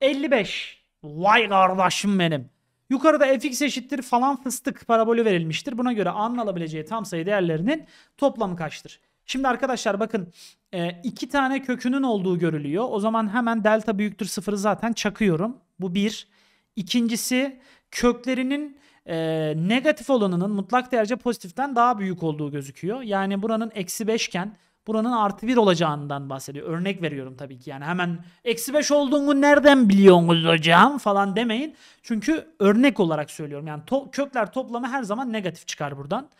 55. Vay kardeşim benim. Yukarıda fx eşittir falan fıstık parabolü verilmiştir. Buna göre A'nın alabileceği tam sayı değerlerinin toplamı kaçtır? Şimdi arkadaşlar bakın e, iki tane kökünün olduğu görülüyor. O zaman hemen delta büyüktür sıfırı zaten çakıyorum. Bu bir. İkincisi köklerinin e, negatif olanının mutlak değerce pozitiften daha büyük olduğu gözüküyor. Yani buranın eksi 5 iken buranın artı bir olacağından bahsediyor. Örnek veriyorum tabii ki yani hemen eksi beş olduğunu nereden biliyorsunuz hocam falan demeyin. Çünkü örnek olarak söylüyorum yani to- kökler toplamı her zaman negatif çıkar buradan.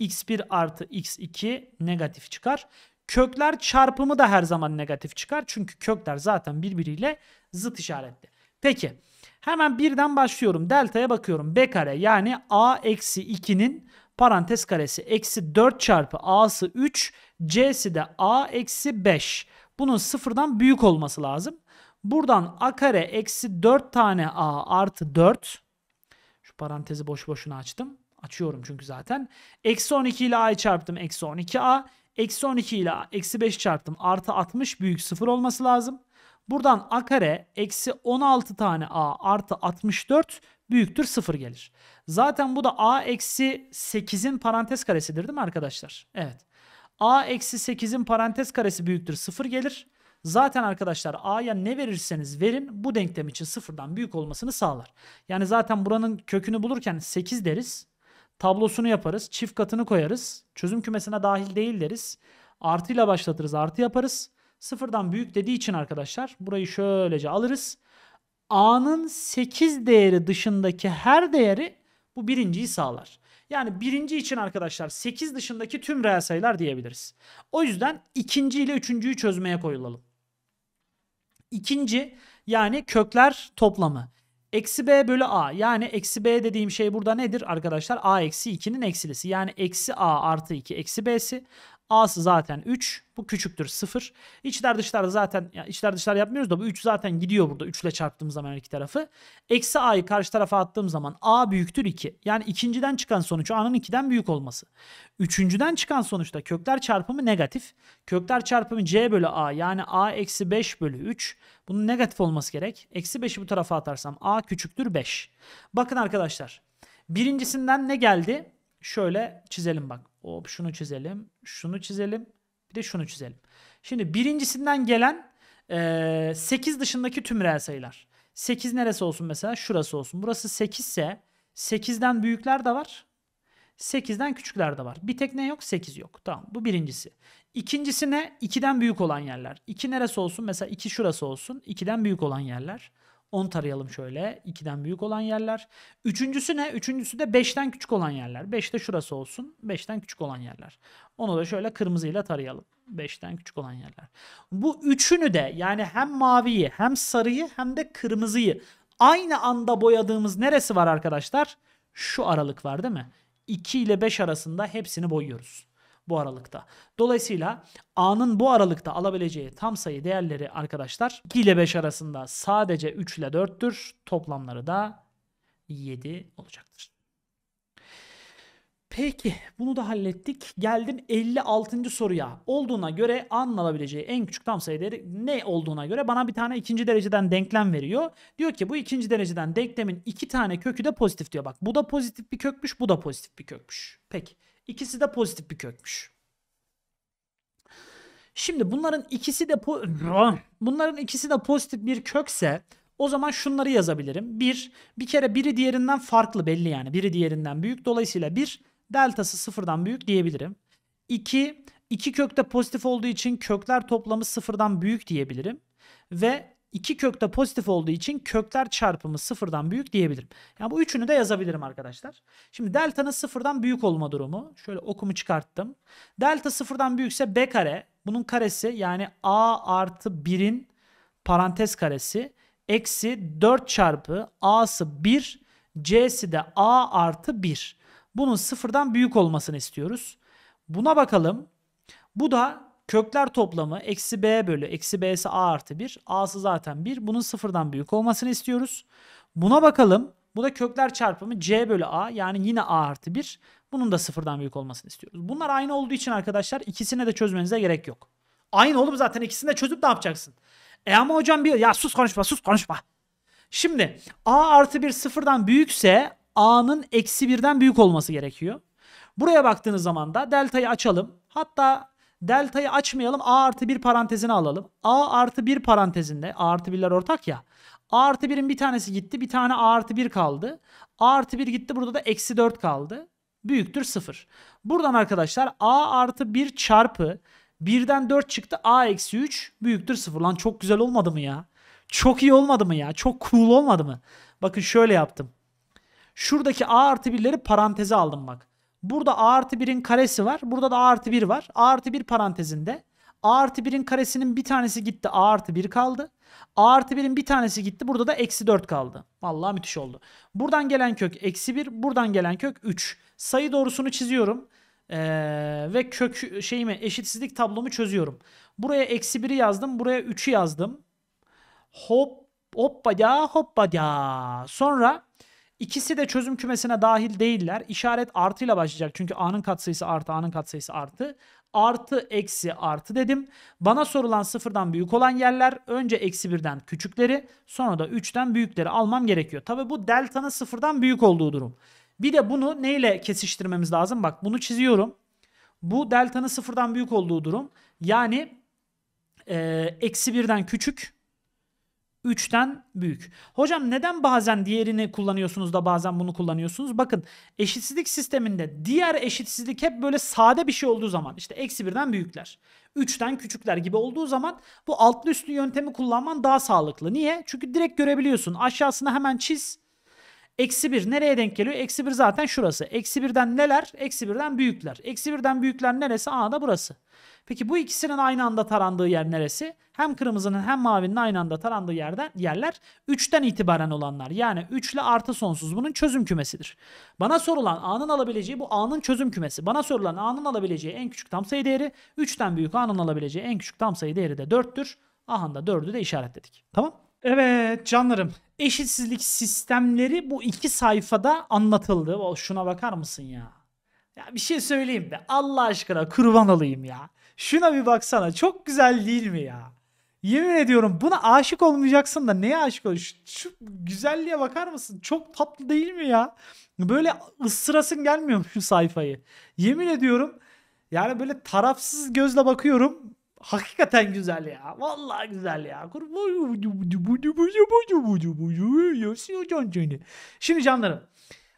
x1 artı x2 negatif çıkar. Kökler çarpımı da her zaman negatif çıkar. Çünkü kökler zaten birbiriyle zıt işaretli. Peki hemen birden başlıyorum. Delta'ya bakıyorum. B kare yani a eksi 2'nin parantez karesi eksi 4 çarpı a'sı 3 C'si de A eksi 5. Bunun sıfırdan büyük olması lazım. Buradan A kare eksi 4 tane A artı 4. Şu parantezi boş boşuna açtım. Açıyorum çünkü zaten. Eksi 12 ile A'yı çarptım. Eksi 12 A. Eksi 12 ile eksi 5 çarptım. Artı 60 büyük sıfır olması lazım. Buradan a kare eksi 16 tane a artı 64 büyüktür sıfır gelir. Zaten bu da a eksi 8'in parantez karesidir değil mi arkadaşlar? Evet a eksi 8'in parantez karesi büyüktür 0 gelir. Zaten arkadaşlar a'ya ne verirseniz verin bu denklem için sıfırdan büyük olmasını sağlar. Yani zaten buranın kökünü bulurken 8 deriz. Tablosunu yaparız. Çift katını koyarız. Çözüm kümesine dahil değil deriz. Artıyla başlatırız. Artı yaparız. Sıfırdan büyük dediği için arkadaşlar burayı şöylece alırız. a'nın 8 değeri dışındaki her değeri bu birinciyi sağlar. Yani birinci için arkadaşlar 8 dışındaki tüm reel sayılar diyebiliriz. O yüzden ikinci ile üçüncüyü çözmeye koyulalım. İkinci yani kökler toplamı. Eksi b bölü a yani eksi b dediğim şey burada nedir arkadaşlar? a eksi 2'nin eksilisi yani eksi a artı 2 eksi b'si A'sı zaten 3. Bu küçüktür 0. İçler dışlar zaten ya içler dışlar yapmıyoruz da bu 3 zaten gidiyor burada. 3 ile çarptığım zaman her iki tarafı. Eksi A'yı karşı tarafa attığım zaman A büyüktür 2. Yani ikinciden çıkan sonuç A'nın 2'den büyük olması. Üçüncüden çıkan sonuçta kökler çarpımı negatif. Kökler çarpımı C bölü A yani A eksi 5 bölü 3. Bunun negatif olması gerek. Eksi 5'i bu tarafa atarsam A küçüktür 5. Bakın arkadaşlar. Birincisinden ne geldi? Şöyle çizelim bak. Hop şunu çizelim, şunu çizelim, bir de şunu çizelim. Şimdi birincisinden gelen e, 8 dışındaki tüm reel sayılar. 8 neresi olsun mesela? Şurası olsun. Burası 8 ise 8'den büyükler de var. 8'den küçükler de var. Bir tek ne yok? 8 yok. Tamam bu birincisi. İkincisi ne? 2'den büyük olan yerler. 2 neresi olsun? Mesela 2 şurası olsun. 2'den büyük olan yerler. 10 tarayalım şöyle. 2'den büyük olan yerler. Üçüncüsü ne? Üçüncüsü de 5'ten küçük olan yerler. 5 de şurası olsun. 5'ten küçük olan yerler. Onu da şöyle kırmızıyla tarayalım. 5'ten küçük olan yerler. Bu üçünü de yani hem maviyi hem sarıyı hem de kırmızıyı aynı anda boyadığımız neresi var arkadaşlar? Şu aralık var değil mi? 2 ile 5 arasında hepsini boyuyoruz bu aralıkta. Dolayısıyla A'nın bu aralıkta alabileceği tam sayı değerleri arkadaşlar 2 ile 5 arasında sadece 3 ile 4'tür. Toplamları da 7 olacaktır. Peki bunu da hallettik. Geldim 56. soruya. Olduğuna göre A'nın alabileceği en küçük tam sayı değeri ne olduğuna göre bana bir tane ikinci dereceden denklem veriyor. Diyor ki bu ikinci dereceden denklemin iki tane kökü de pozitif diyor. Bak bu da pozitif bir kökmüş bu da pozitif bir kökmüş. Peki İkisi de pozitif bir kökmüş. Şimdi bunların ikisi de bunların ikisi de pozitif bir kökse o zaman şunları yazabilirim. bir, bir kere biri diğerinden farklı belli yani. Biri diğerinden büyük. Dolayısıyla bir deltası sıfırdan büyük diyebilirim. 2 2 kökte pozitif olduğu için kökler toplamı sıfırdan büyük diyebilirim. Ve İki kök de pozitif olduğu için kökler çarpımı sıfırdan büyük diyebilirim. Yani bu üçünü de yazabilirim arkadaşlar. Şimdi delta'nın sıfırdan büyük olma durumu. Şöyle okumu çıkarttım. Delta sıfırdan büyükse b kare. Bunun karesi yani a artı 1'in parantez karesi. Eksi 4 çarpı a'sı 1 c'si de a artı 1. Bunun sıfırdan büyük olmasını istiyoruz. Buna bakalım. Bu da Kökler toplamı eksi b bölü eksi b'si a artı 1. a'sı zaten 1. Bunun sıfırdan büyük olmasını istiyoruz. Buna bakalım. Bu da kökler çarpımı c bölü a yani yine a artı 1. Bunun da sıfırdan büyük olmasını istiyoruz. Bunlar aynı olduğu için arkadaşlar ikisine de çözmenize gerek yok. Aynı oğlum zaten ikisini de çözüp ne yapacaksın? E ama hocam bir ya sus konuşma sus konuşma. Şimdi a artı 1 sıfırdan büyükse a'nın eksi 1'den büyük olması gerekiyor. Buraya baktığınız zaman da deltayı açalım. Hatta deltayı açmayalım. A artı 1 parantezini alalım. A artı 1 parantezinde A artı 1'ler ortak ya. A artı 1'in bir tanesi gitti. Bir tane A artı 1 kaldı. A artı 1 gitti. Burada da eksi 4 kaldı. Büyüktür 0. Buradan arkadaşlar A artı 1 çarpı 1'den 4 çıktı. A eksi 3 büyüktür 0. Lan çok güzel olmadı mı ya? Çok iyi olmadı mı ya? Çok cool olmadı mı? Bakın şöyle yaptım. Şuradaki A artı 1'leri paranteze aldım bak. Burada a artı 1'in karesi var. Burada da a artı 1 var. a artı 1 parantezinde a artı 1'in karesinin bir tanesi gitti. a artı 1 kaldı. a artı 1'in bir tanesi gitti. Burada da eksi 4 kaldı. Vallahi müthiş oldu. Buradan gelen kök eksi 1. Buradan gelen kök 3. Sayı doğrusunu çiziyorum. Ee, ve kök şeyimi eşitsizlik tablomu çözüyorum. Buraya eksi 1'i yazdım. Buraya 3'ü yazdım. Hop hoppa ya hoppa ya. Sonra İkisi de çözüm kümesine dahil değiller. İşaret artıyla başlayacak. Çünkü A'nın katsayısı artı A'nın katsayısı artı. Artı eksi artı dedim. Bana sorulan sıfırdan büyük olan yerler önce eksi birden küçükleri sonra da üçten büyükleri almam gerekiyor. Tabi bu deltanın sıfırdan büyük olduğu durum. Bir de bunu neyle kesiştirmemiz lazım? Bak bunu çiziyorum. Bu deltanın sıfırdan büyük olduğu durum. Yani eksi birden küçük 3'ten büyük. Hocam neden bazen diğerini kullanıyorsunuz da bazen bunu kullanıyorsunuz? Bakın eşitsizlik sisteminde diğer eşitsizlik hep böyle sade bir şey olduğu zaman işte eksi birden büyükler. 3'ten küçükler gibi olduğu zaman bu altlı üstlü yöntemi kullanman daha sağlıklı. Niye? Çünkü direkt görebiliyorsun. Aşağısını hemen çiz. Eksi 1 nereye denk geliyor? Eksi 1 zaten şurası. Eksi 1'den neler? Eksi 1'den büyükler. Eksi 1'den büyükler neresi? Aa da burası. Peki bu ikisinin aynı anda tarandığı yer neresi? Hem kırmızının hem mavinin aynı anda tarandığı yerden yerler 3'ten itibaren olanlar. Yani 3 ile artı sonsuz bunun çözüm kümesidir. Bana sorulan A'nın alabileceği bu A'nın çözüm kümesi. Bana sorulan A'nın alabileceği en küçük tam sayı değeri 3'ten büyük A'nın alabileceği en küçük tam sayı değeri de 4'tür. Ahanda 4'ü de işaretledik. Tamam? Evet canlarım eşitsizlik sistemleri bu iki sayfada anlatıldı. O şuna bakar mısın ya? Ya bir şey söyleyeyim de Allah aşkına kurban alayım ya. Şuna bir baksana. Çok güzel değil mi ya? Yemin ediyorum buna aşık olmayacaksın da neye aşık ol? Şu, şu güzelliğe bakar mısın? Çok tatlı değil mi ya? Böyle ısırasın gelmiyor mu şu sayfayı? Yemin ediyorum yani böyle tarafsız gözle bakıyorum. Hakikaten güzel ya. Vallahi güzel ya. Şimdi canlarım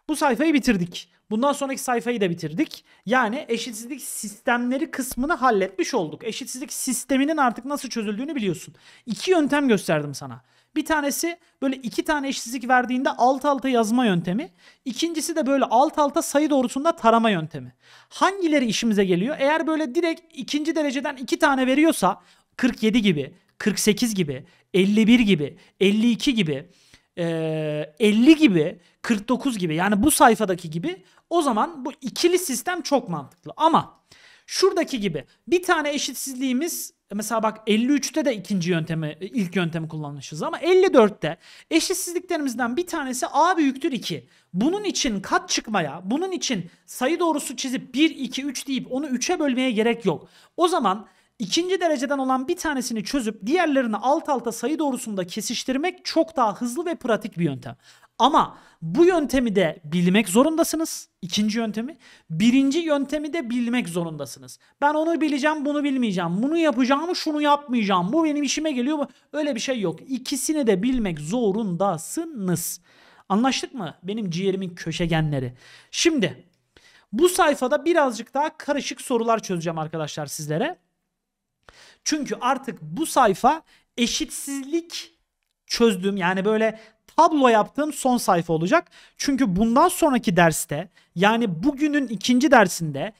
bu sayfayı bitirdik. Bundan sonraki sayfayı da bitirdik. Yani eşitsizlik sistemleri kısmını halletmiş olduk. Eşitsizlik sisteminin artık nasıl çözüldüğünü biliyorsun. İki yöntem gösterdim sana. Bir tanesi böyle iki tane eşitsizlik verdiğinde alt alta yazma yöntemi. İkincisi de böyle alt alta sayı doğrusunda tarama yöntemi. Hangileri işimize geliyor? Eğer böyle direkt ikinci dereceden iki tane veriyorsa 47 gibi, 48 gibi, 51 gibi, 52 gibi e, ee, 50 gibi 49 gibi yani bu sayfadaki gibi o zaman bu ikili sistem çok mantıklı. Ama şuradaki gibi bir tane eşitsizliğimiz mesela bak 53'te de ikinci yöntemi ilk yöntemi kullanmışız ama 54'te eşitsizliklerimizden bir tanesi a büyüktür 2. Bunun için kat çıkmaya, bunun için sayı doğrusu çizip 1 2 3 deyip onu 3'e bölmeye gerek yok. O zaman İkinci dereceden olan bir tanesini çözüp diğerlerini alt alta sayı doğrusunda kesiştirmek çok daha hızlı ve pratik bir yöntem. Ama bu yöntemi de bilmek zorundasınız. İkinci yöntemi. Birinci yöntemi de bilmek zorundasınız. Ben onu bileceğim, bunu bilmeyeceğim. Bunu yapacağım, şunu yapmayacağım. Bu benim işime geliyor mu? Öyle bir şey yok. İkisini de bilmek zorundasınız. Anlaştık mı? Benim ciğerimin köşegenleri. Şimdi bu sayfada birazcık daha karışık sorular çözeceğim arkadaşlar sizlere. Çünkü artık bu sayfa eşitsizlik çözdüğüm yani böyle tablo yaptığım son sayfa olacak. Çünkü bundan sonraki derste yani bugünün ikinci dersinde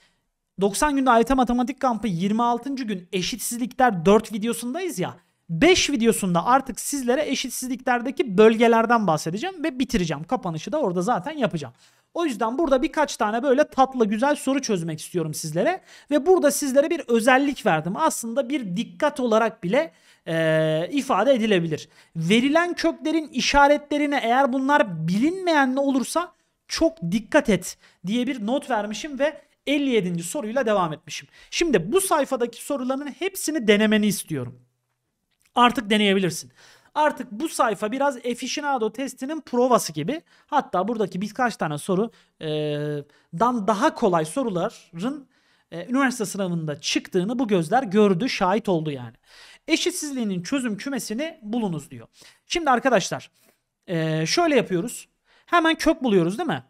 90 günde AYT Matematik Kampı 26. gün eşitsizlikler 4 videosundayız ya. 5 videosunda artık sizlere eşitsizliklerdeki bölgelerden bahsedeceğim ve bitireceğim. Kapanışı da orada zaten yapacağım. O yüzden burada birkaç tane böyle tatlı güzel soru çözmek istiyorum sizlere. Ve burada sizlere bir özellik verdim. Aslında bir dikkat olarak bile e, ifade edilebilir. Verilen köklerin işaretlerine eğer bunlar bilinmeyen ne olursa çok dikkat et diye bir not vermişim ve 57. soruyla devam etmişim. Şimdi bu sayfadaki soruların hepsini denemeni istiyorum. Artık deneyebilirsin. Artık bu sayfa biraz aficionado testinin provası gibi. Hatta buradaki birkaç tane soru e, dan daha kolay soruların e, üniversite sınavında çıktığını bu gözler gördü, şahit oldu yani. Eşitsizliğinin çözüm kümesini bulunuz diyor. Şimdi arkadaşlar e, şöyle yapıyoruz. Hemen kök buluyoruz değil mi?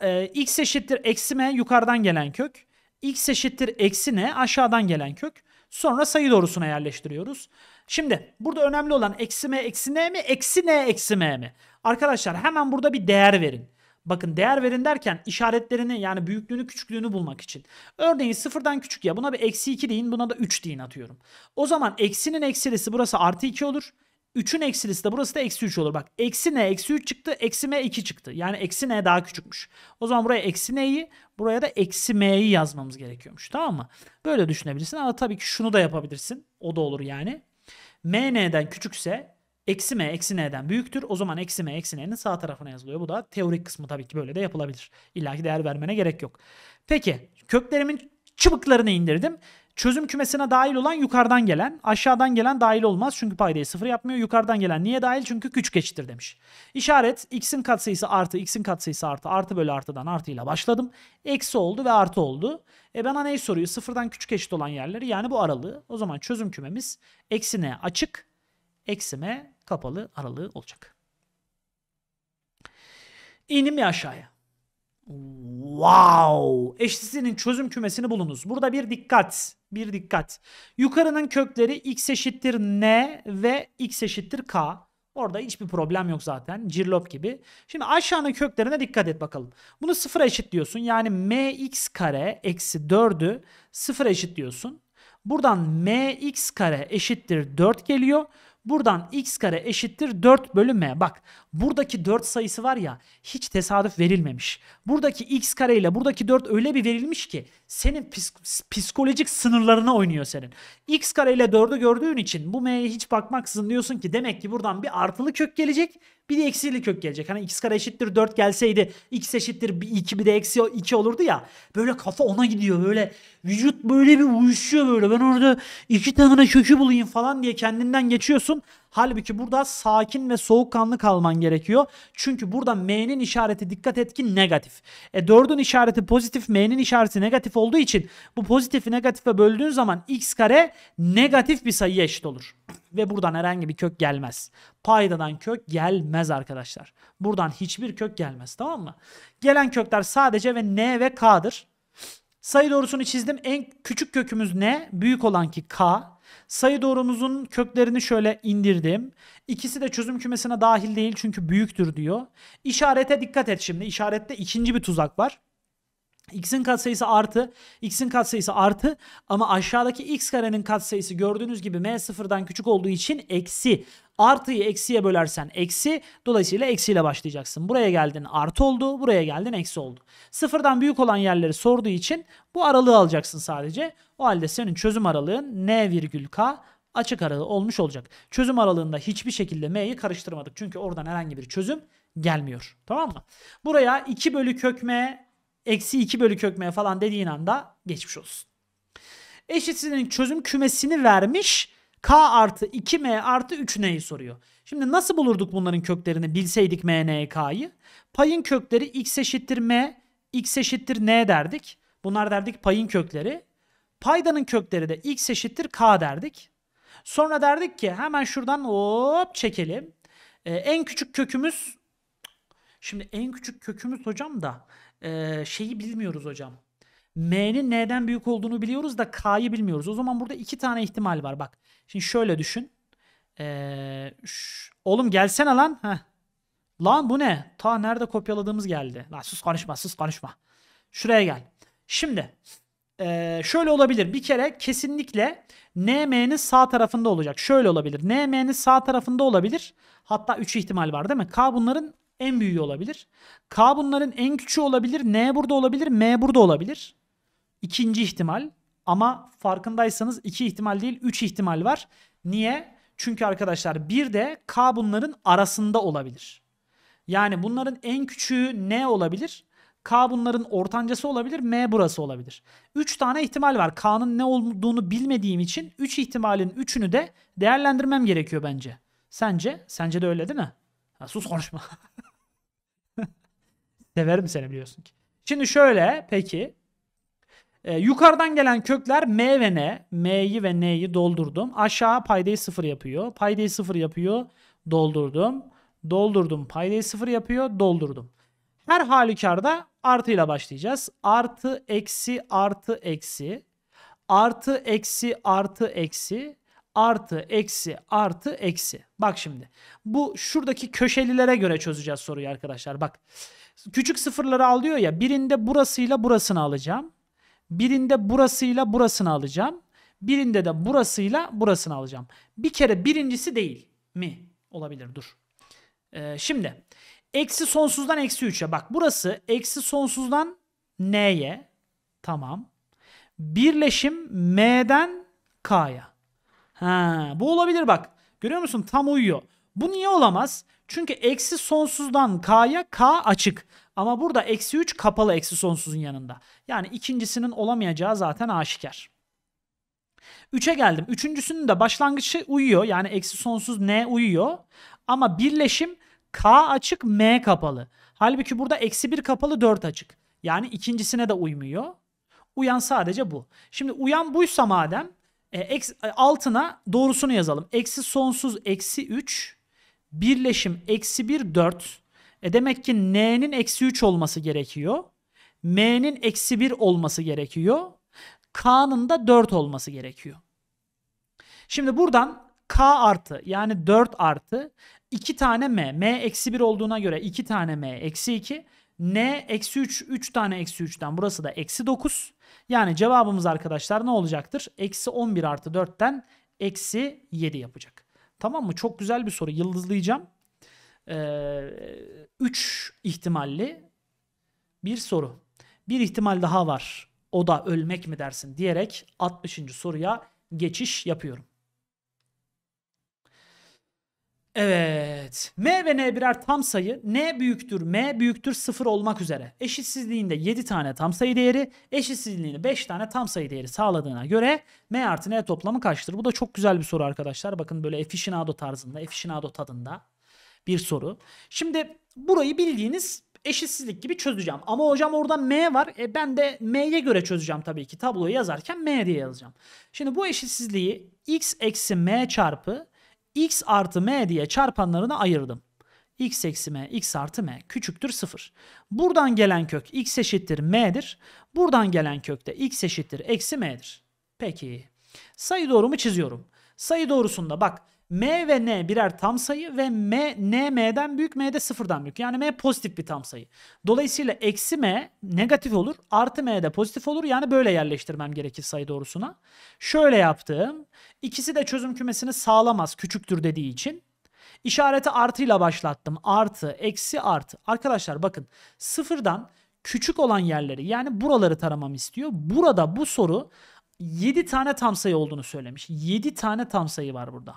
e, x eşittir eksi m yukarıdan gelen kök. x eşittir eksi n aşağıdan gelen kök. Sonra sayı doğrusuna yerleştiriyoruz. Şimdi burada önemli olan eksi m eksi n mi? Eksi n eksi m mi? Arkadaşlar hemen burada bir değer verin. Bakın değer verin derken işaretlerini yani büyüklüğünü küçüklüğünü bulmak için. Örneğin sıfırdan küçük ya buna bir eksi 2 deyin buna da 3 deyin atıyorum. O zaman eksinin eksilisi burası artı 2 olur. 3'ün eksilisi de burası da eksi 3 olur. Bak eksi n eksi 3 çıktı eksi m 2 çıktı. Yani eksi n daha küçükmüş. O zaman buraya eksi n'yi buraya da eksi m'yi yazmamız gerekiyormuş. Tamam mı? Böyle düşünebilirsin ama tabii ki şunu da yapabilirsin. O da olur yani. MN'den küçükse eksi M eksi N'den büyüktür. O zaman eksi M eksi N'nin sağ tarafına yazılıyor. Bu da teorik kısmı tabii ki böyle de yapılabilir. İlla ki değer vermene gerek yok. Peki köklerimin çıbıklarını indirdim. Çözüm kümesine dahil olan yukarıdan gelen, aşağıdan gelen dahil olmaz çünkü paydayı sıfır yapmıyor. Yukarıdan gelen niye dahil? Çünkü küçük eşittir demiş. İşaret x'in katsayısı artı, x'in katsayısı artı, artı bölü artıdan artıyla başladım. Eksi oldu ve artı oldu. E bana neyi soruyor? Sıfırdan küçük eşit olan yerleri yani bu aralığı. O zaman çözüm kümemiz eksi açık, eksi kapalı aralığı olacak. İndim mi aşağıya? Wow! Eşsizinin çözüm kümesini bulunuz. Burada bir dikkat. Bir dikkat. Yukarının kökleri x eşittir n ve x eşittir k. Orada hiçbir problem yok zaten. Cirlop gibi. Şimdi aşağının köklerine dikkat et bakalım. Bunu sıfıra diyorsun, Yani mx kare eksi 4'ü sıfıra diyorsun. Buradan mx kare eşittir 4 geliyor. Buradan x kare eşittir 4 bölü m. Bak buradaki 4 sayısı var ya hiç tesadüf verilmemiş. Buradaki x kare ile buradaki 4 öyle bir verilmiş ki senin psikolojik sınırlarına oynuyor senin. x kare ile 4'ü gördüğün için bu m'ye hiç bakmaksızın diyorsun ki demek ki buradan bir artılı kök gelecek bir de eksiyle kök gelecek. Hani x kare eşittir 4 gelseydi x eşittir 2 bir de eksi 2 olurdu ya. Böyle kafa ona gidiyor. Böyle vücut böyle bir uyuşuyor böyle. Ben orada iki tane kökü bulayım falan diye kendinden geçiyorsun. Halbuki burada sakin ve soğukkanlı kalman gerekiyor. Çünkü burada M'nin işareti dikkat et ki negatif. E 4'ün işareti pozitif, M'nin işareti negatif olduğu için bu pozitifi negatife böldüğün zaman x kare negatif bir sayıya eşit olur. Ve buradan herhangi bir kök gelmez. Paydadan kök gelmez arkadaşlar. Buradan hiçbir kök gelmez tamam mı? Gelen kökler sadece ve n ve k'dır. Sayı doğrusunu çizdim. En küçük kökümüz n, büyük olan ki k. Sayı doğrumuzun köklerini şöyle indirdim. İkisi de çözüm kümesine dahil değil çünkü büyüktür diyor. İşarete dikkat et şimdi. İşarette ikinci bir tuzak var. X'in katsayısı artı, X'in katsayısı artı ama aşağıdaki X karenin katsayısı gördüğünüz gibi M sıfırdan küçük olduğu için eksi. Artıyı eksiye bölersen eksi, dolayısıyla eksiyle başlayacaksın. Buraya geldin artı oldu, buraya geldin eksi oldu. Sıfırdan büyük olan yerleri sorduğu için bu aralığı alacaksın sadece. O halde senin çözüm aralığın n virgül k açık aralığı olmuş olacak. Çözüm aralığında hiçbir şekilde m'yi karıştırmadık. Çünkü oradan herhangi bir çözüm gelmiyor. Tamam mı? Buraya 2 bölü kök m eksi 2 bölü kökmeye falan dediğin anda geçmiş olsun. Eşitsizliğin çözüm kümesini vermiş. K artı 2M artı 3N'yi soruyor. Şimdi nasıl bulurduk bunların köklerini bilseydik M, N, K'yı? Payın kökleri X eşittir M, X eşittir N derdik. Bunlar derdik payın kökleri. Paydanın kökleri de X eşittir K derdik. Sonra derdik ki hemen şuradan hop çekelim. Ee, en küçük kökümüz Şimdi en küçük kökümüz hocam da ee, şeyi bilmiyoruz hocam. M'nin N'den büyük olduğunu biliyoruz da K'yı bilmiyoruz. O zaman burada iki tane ihtimal var bak. Şimdi şöyle düşün. Ee, Oğlum gelsene lan. Heh. Lan bu ne? Ta nerede kopyaladığımız geldi. Lan sus konuşma sus konuşma. Şuraya gel. Şimdi ee, şöyle olabilir. Bir kere kesinlikle N M'nin sağ tarafında olacak. Şöyle olabilir. N M'nin sağ tarafında olabilir. Hatta 3 ihtimal var değil mi? K bunların en büyüğü olabilir. K bunların en küçüğü olabilir. N burada olabilir. M burada olabilir. İkinci ihtimal. Ama farkındaysanız iki ihtimal değil üç ihtimal var. Niye? Çünkü arkadaşlar bir de K bunların arasında olabilir. Yani bunların en küçüğü N olabilir. K bunların ortancası olabilir. M burası olabilir. 3 tane ihtimal var. K'nın ne olduğunu bilmediğim için 3 üç ihtimalin 3'ünü de değerlendirmem gerekiyor bence. Sence? Sence de öyle değil mi? Ha, sus konuşma. Severim seni biliyorsun ki. Şimdi şöyle peki. Ee, yukarıdan gelen kökler M ve N. M'yi ve N'yi doldurdum. Aşağı paydayı sıfır yapıyor. Paydayı sıfır yapıyor. Doldurdum. Doldurdum. Paydayı sıfır yapıyor. Doldurdum. Her halükarda artıyla başlayacağız. Artı, eksi, artı, eksi. Artı, eksi, artı, eksi artı eksi artı eksi. Bak şimdi bu şuradaki köşelilere göre çözeceğiz soruyu arkadaşlar. Bak küçük sıfırları alıyor ya birinde burasıyla burasını alacağım. Birinde burasıyla burasını alacağım. Birinde de burasıyla burasını alacağım. Bir kere birincisi değil mi? Olabilir dur. Ee, şimdi eksi sonsuzdan eksi 3'e bak burası eksi sonsuzdan n'ye tamam. Birleşim m'den k'ya. Ha, bu olabilir bak. Görüyor musun? Tam uyuyor. Bu niye olamaz? Çünkü eksi sonsuzdan k'ya k açık. Ama burada eksi 3 kapalı eksi sonsuzun yanında. Yani ikincisinin olamayacağı zaten aşikar. 3'e geldim. Üçüncüsünün de başlangıcı uyuyor. Yani eksi sonsuz n uyuyor. Ama birleşim k açık m kapalı. Halbuki burada eksi 1 kapalı 4 açık. Yani ikincisine de uymuyor. Uyan sadece bu. Şimdi uyan buysa madem e, e, altına doğrusunu yazalım. Eksi sonsuz eksi 3 birleşim eksi 1 4. E demek ki n'nin eksi 3 olması gerekiyor. m'nin eksi 1 olması gerekiyor. k'nın da 4 olması gerekiyor. Şimdi buradan k artı yani 4 artı 2 tane m. m eksi 1 olduğuna göre 2 tane m eksi 2 n eksi 3, 3 tane eksi 3'ten burası da eksi 9. Yani cevabımız arkadaşlar ne olacaktır? Eksi 11 artı 4'ten eksi 7 yapacak. Tamam mı? Çok güzel bir soru. Yıldızlayacağım. 3 ee, ihtimalli bir soru. Bir ihtimal daha var. O da ölmek mi dersin diyerek 60. soruya geçiş yapıyorum. Evet. M ve N birer tam sayı. N büyüktür, M büyüktür 0 olmak üzere. Eşitsizliğinde 7 tane tam sayı değeri, eşitsizliğinde 5 tane tam sayı değeri sağladığına göre M artı N toplamı kaçtır? Bu da çok güzel bir soru arkadaşlar. Bakın böyle efişinado tarzında, efişinado tadında bir soru. Şimdi burayı bildiğiniz eşitsizlik gibi çözeceğim. Ama hocam orada M var. E ben de M'ye göre çözeceğim tabii ki. Tabloyu yazarken M diye yazacağım. Şimdi bu eşitsizliği x eksi M çarpı x artı m diye çarpanlarına ayırdım. x eksi m, x artı m küçüktür 0. Buradan gelen kök x eşittir m'dir. Buradan gelen kök de x eşittir eksi m'dir. Peki. Sayı doğrumu çiziyorum. Sayı doğrusunda bak M ve N birer tam sayı ve M, N M'den büyük, M'de sıfırdan büyük. Yani M pozitif bir tam sayı. Dolayısıyla eksi M negatif olur, artı M de pozitif olur. Yani böyle yerleştirmem gerekir sayı doğrusuna. Şöyle yaptım. İkisi de çözüm kümesini sağlamaz küçüktür dediği için. İşareti artıyla başlattım. Artı, eksi, artı. Arkadaşlar bakın sıfırdan küçük olan yerleri yani buraları taramam istiyor. Burada bu soru 7 tane tam sayı olduğunu söylemiş. 7 tane tam sayı var burada.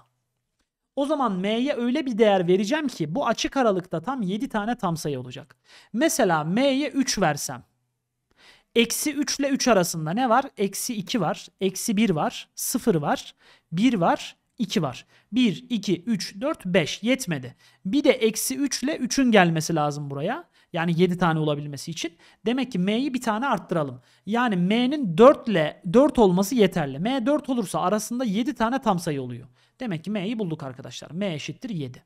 O zaman m'ye öyle bir değer vereceğim ki bu açık aralıkta tam 7 tane tam sayı olacak. Mesela m'ye 3 versem. Eksi 3 ile 3 arasında ne var? Eksi 2 var, eksi 1 var, 0 var, 1 var, 2 var. 1, 2, 3, 4, 5 yetmedi. Bir de eksi 3 ile 3'ün gelmesi lazım buraya. Yani 7 tane olabilmesi için. Demek ki m'yi bir tane arttıralım. Yani m'nin 4 ile 4 olması yeterli. m 4 olursa arasında 7 tane tam sayı oluyor. Demek ki m'yi bulduk arkadaşlar. m eşittir 7.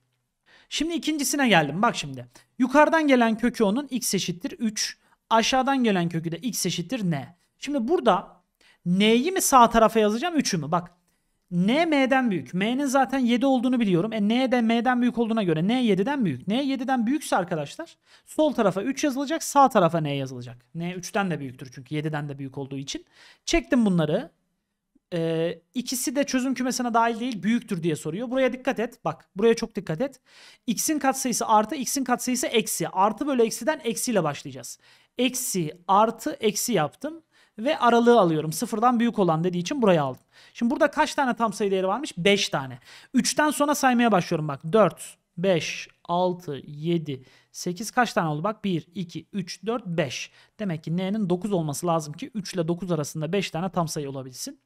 Şimdi ikincisine geldim. Bak şimdi. Yukarıdan gelen kökü onun x eşittir 3. Aşağıdan gelen kökü de x eşittir n. Şimdi burada n'yi mi sağ tarafa yazacağım 3'ü mü? Bak n m'den büyük. m'nin zaten 7 olduğunu biliyorum. E n de m'den büyük olduğuna göre n 7'den büyük. n 7'den büyükse arkadaşlar sol tarafa 3 yazılacak sağ tarafa n yazılacak. n 3'ten de büyüktür çünkü 7'den de büyük olduğu için. Çektim bunları. Ee, ikisi de çözüm kümesine dahil değil büyüktür diye soruyor. Buraya dikkat et. Bak buraya çok dikkat et. X'in katsayısı artı x'in katsayısı eksi. Artı bölü eksiden eksiyle başlayacağız. Eksi artı eksi yaptım. Ve aralığı alıyorum. Sıfırdan büyük olan dediği için buraya aldım. Şimdi burada kaç tane tam sayı değeri varmış? 5 tane. 3'ten sonra saymaya başlıyorum bak. 4, 5, 6, 7, 8 kaç tane oldu? Bak 1, 2, 3, 4, 5. Demek ki n'nin 9 olması lazım ki 3 ile 9 arasında 5 tane tam sayı olabilsin.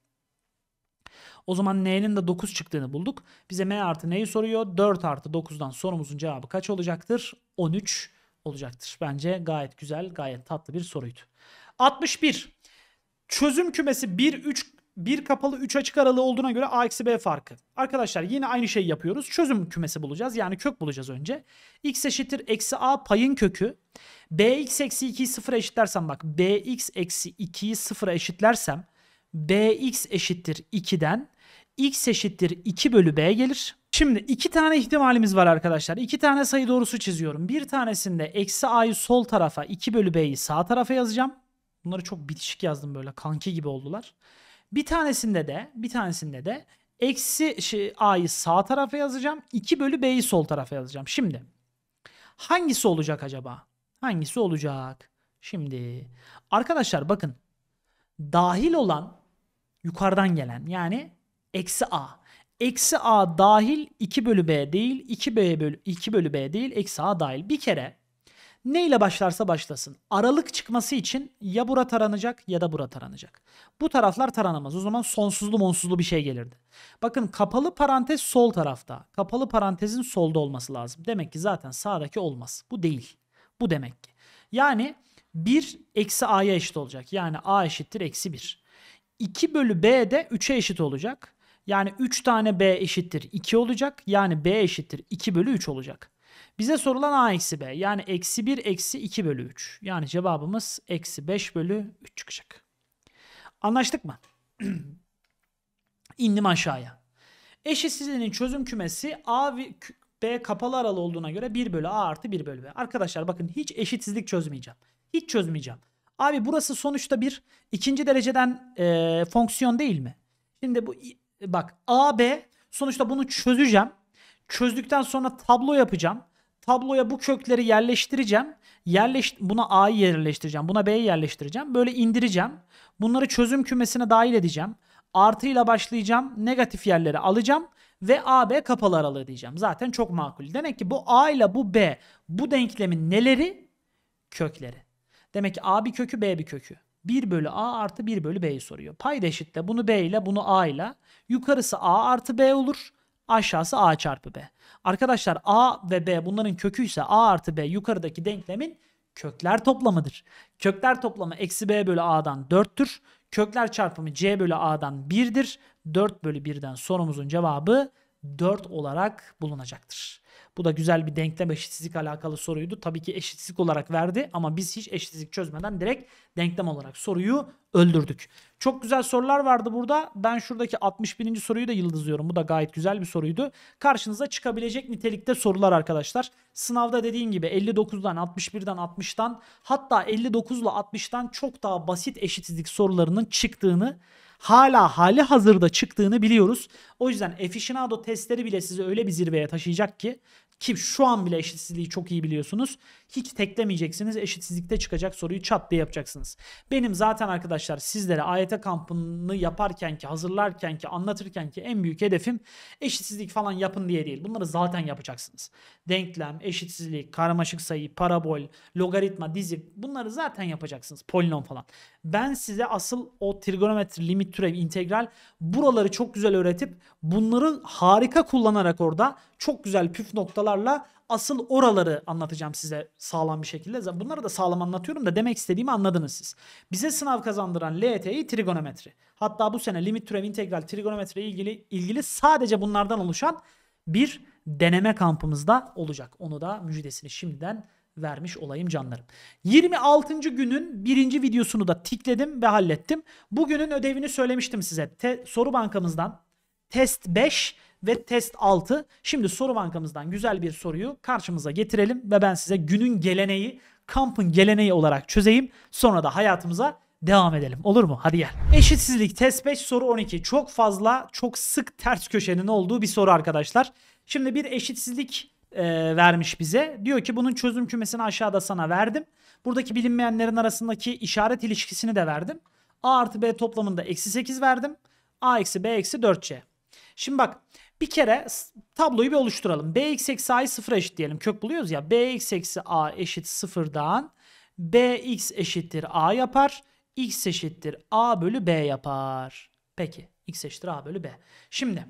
O zaman n'nin de 9 çıktığını bulduk. Bize m artı n'yi soruyor. 4 artı 9'dan sorumuzun cevabı kaç olacaktır? 13 olacaktır. Bence gayet güzel, gayet tatlı bir soruydu. 61. Çözüm kümesi 1, 3, 1 kapalı 3 açık aralığı olduğuna göre A eksi B farkı. Arkadaşlar yine aynı şeyi yapıyoruz. Çözüm kümesi bulacağız. Yani kök bulacağız önce. X eşittir eksi A payın kökü. Bx eksi 2'yi sıfıra eşitlersem bak. Bx eksi 2'yi sıfıra eşitlersem. Bx eşittir 2'den x eşittir 2 bölü b gelir. Şimdi iki tane ihtimalimiz var arkadaşlar. İki tane sayı doğrusu çiziyorum. Bir tanesinde eksi a'yı sol tarafa 2 bölü b'yi sağ tarafa yazacağım. Bunları çok bitişik yazdım böyle kanki gibi oldular. Bir tanesinde de bir tanesinde de eksi şey, a'yı sağ tarafa yazacağım. 2 bölü b'yi sol tarafa yazacağım. Şimdi hangisi olacak acaba? Hangisi olacak? Şimdi arkadaşlar bakın dahil olan yukarıdan gelen yani eksi a. Eksi a dahil 2 bölü b değil, 2 b bölü 2 bölü b değil, eksi a dahil. Bir kere ne ile başlarsa başlasın. Aralık çıkması için ya bura taranacak ya da bura taranacak. Bu taraflar taranamaz. O zaman sonsuzlu monsuzlu bir şey gelirdi. Bakın kapalı parantez sol tarafta. Kapalı parantezin solda olması lazım. Demek ki zaten sağdaki olmaz. Bu değil. Bu demek ki. Yani 1 eksi a'ya eşit olacak. Yani a eşittir eksi 1. 2 bölü b de 3'e eşit olacak. Yani 3 tane B eşittir 2 olacak. Yani B eşittir 2 bölü 3 olacak. Bize sorulan A eksi B. Yani eksi 1 eksi 2 bölü 3. Yani cevabımız eksi 5 bölü 3 çıkacak. Anlaştık mı? İndim aşağıya. Eşitsizliğinin çözüm kümesi A ve B kapalı aralı olduğuna göre 1 bölü A artı 1 bölü B. Arkadaşlar bakın hiç eşitsizlik çözmeyeceğim. Hiç çözmeyeceğim. Abi burası sonuçta bir ikinci dereceden e, fonksiyon değil mi? Şimdi bu bak AB sonuçta bunu çözeceğim. Çözdükten sonra tablo yapacağım. Tabloya bu kökleri yerleştireceğim. Yerleş, buna A'yı yerleştireceğim. Buna B'yi yerleştireceğim. Böyle indireceğim. Bunları çözüm kümesine dahil edeceğim. Artıyla başlayacağım. Negatif yerleri alacağım. Ve AB kapalı aralığı diyeceğim. Zaten çok makul. Demek ki bu A ile bu B bu denklemin neleri? Kökleri. Demek ki A bir kökü B bir kökü. 1 bölü A artı 1 bölü B'yi soruyor. Payda eşitle bunu B ile bunu A ile Yukarısı a artı b olur. Aşağısı a çarpı b. Arkadaşlar a ve b bunların kökü ise a artı b yukarıdaki denklemin kökler toplamıdır. Kökler toplamı eksi b bölü a'dan 4'tür. Kökler çarpımı c bölü a'dan 1'dir. 4 bölü 1'den sorumuzun cevabı 4 olarak bulunacaktır. Bu da güzel bir denklem eşitsizlik alakalı soruydu. Tabii ki eşitsizlik olarak verdi ama biz hiç eşitsizlik çözmeden direkt denklem olarak soruyu öldürdük. Çok güzel sorular vardı burada. Ben şuradaki 61. soruyu da yıldızlıyorum. Bu da gayet güzel bir soruydu. Karşınıza çıkabilecek nitelikte sorular arkadaşlar. Sınavda dediğim gibi 59'dan, 61'den, 60'dan hatta 59 ile 60'tan çok daha basit eşitsizlik sorularının çıktığını hala hali hazırda çıktığını biliyoruz. O yüzden aficionado testleri bile sizi öyle bir zirveye taşıyacak ki ki şu an bile eşitsizliği çok iyi biliyorsunuz hiç teklemeyeceksiniz. Eşitsizlikte çıkacak soruyu çat diye yapacaksınız. Benim zaten arkadaşlar sizlere AYT kampını yaparken ki hazırlarken ki anlatırken ki en büyük hedefim eşitsizlik falan yapın diye değil. Bunları zaten yapacaksınız. Denklem, eşitsizlik, karmaşık sayı, parabol, logaritma, dizi bunları zaten yapacaksınız. Polinom falan. Ben size asıl o trigonometri, limit türev, integral buraları çok güzel öğretip bunları harika kullanarak orada çok güzel püf noktalarla asıl oraları anlatacağım size sağlam bir şekilde. Bunları da sağlam anlatıyorum da demek istediğimi anladınız siz. Bize sınav kazandıran LYT'yi trigonometri. Hatta bu sene limit türev integral trigonometri ilgili, ilgili sadece bunlardan oluşan bir deneme kampımızda olacak. Onu da müjdesini şimdiden vermiş olayım canlarım. 26. günün birinci videosunu da tikledim ve hallettim. Bugünün ödevini söylemiştim size. Te soru bankamızdan test 5 ve test 6. Şimdi soru bankamızdan güzel bir soruyu karşımıza getirelim ve ben size günün geleneği, kampın geleneği olarak çözeyim. Sonra da hayatımıza devam edelim. Olur mu? Hadi gel. Eşitsizlik test 5 soru 12. Çok fazla, çok sık ters köşenin olduğu bir soru arkadaşlar. Şimdi bir eşitsizlik e, vermiş bize. Diyor ki bunun çözüm kümesini aşağıda sana verdim. Buradaki bilinmeyenlerin arasındaki işaret ilişkisini de verdim. A artı B toplamında eksi 8 verdim. A eksi B eksi 4C. Şimdi bak bir kere tabloyu bir oluşturalım. bx eksi a'yı sıfıra eşit diyelim. Kök buluyoruz ya. bx eksi a eşit sıfırdan bx eşittir a yapar. x eşittir a bölü b yapar. Peki. x eşittir a bölü b. Şimdi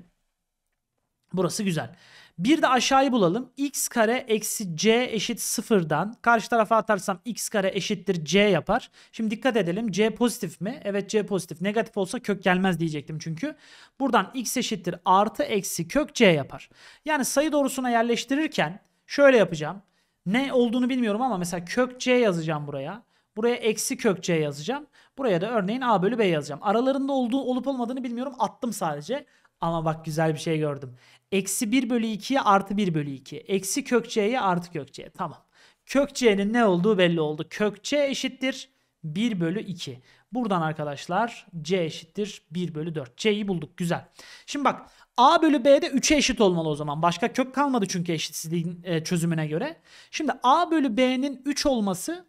burası güzel. Bir de aşağıyı bulalım. x kare eksi c eşit sıfırdan karşı tarafa atarsam x kare eşittir c yapar. Şimdi dikkat edelim c pozitif mi? Evet c pozitif. Negatif olsa kök gelmez diyecektim çünkü. Buradan x eşittir artı eksi kök c yapar. Yani sayı doğrusuna yerleştirirken şöyle yapacağım. Ne olduğunu bilmiyorum ama mesela kök c yazacağım buraya. Buraya eksi kök c yazacağım. Buraya da örneğin a bölü b yazacağım. Aralarında olduğu olup olmadığını bilmiyorum. Attım sadece. Ama bak güzel bir şey gördüm. Eksi 1 bölü 2'ye artı 1 bölü 2. Eksi kök c'ye artı kök c'ye. Tamam. Kök c'nin ne olduğu belli oldu. Kök c eşittir 1 bölü 2. Buradan arkadaşlar c eşittir 1 bölü 4. c'yi bulduk. Güzel. Şimdi bak a bölü b de 3'e eşit olmalı o zaman. Başka kök kalmadı çünkü eşitsizliğin e, çözümüne göre. Şimdi a bölü b'nin 3 olması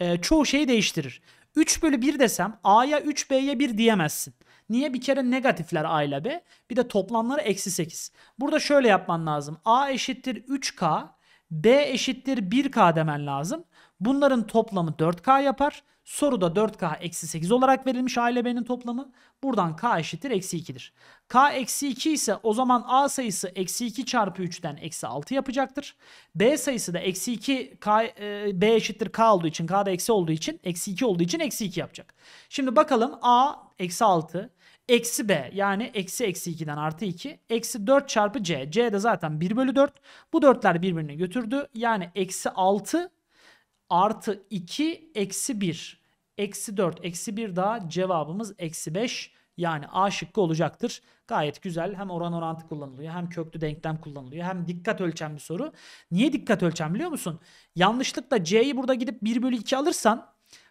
e, çoğu şeyi değiştirir. 3 bölü 1 desem a'ya 3 b'ye 1 diyemezsin. Niye? Bir kere negatifler A ile B. Bir de toplamları eksi 8. Burada şöyle yapman lazım. A eşittir 3K. B eşittir 1K demen lazım. Bunların toplamı 4K yapar. Soruda 4K eksi 8 olarak verilmiş A ile B'nin toplamı. Buradan K eşittir eksi 2'dir. K eksi 2 ise o zaman A sayısı eksi 2 çarpı 3'ten eksi 6 yapacaktır. B sayısı da eksi 2 K, e, B eşittir K olduğu için K da eksi olduğu için eksi 2 olduğu için eksi 2 yapacak. Şimdi bakalım A eksi 6 Eksi b yani eksi eksi 2'den artı 2. Eksi 4 çarpı c. c de zaten 1 bölü 4. Bu dörtler birbirini götürdü. Yani eksi 6 artı 2 eksi 1. Eksi 4 eksi 1 daha cevabımız eksi 5. Yani A şıkkı olacaktır. Gayet güzel. Hem oran orantı kullanılıyor hem köklü denklem kullanılıyor. Hem dikkat ölçen bir soru. Niye dikkat ölçen biliyor musun? Yanlışlıkla C'yi burada gidip 1 bölü 2 alırsan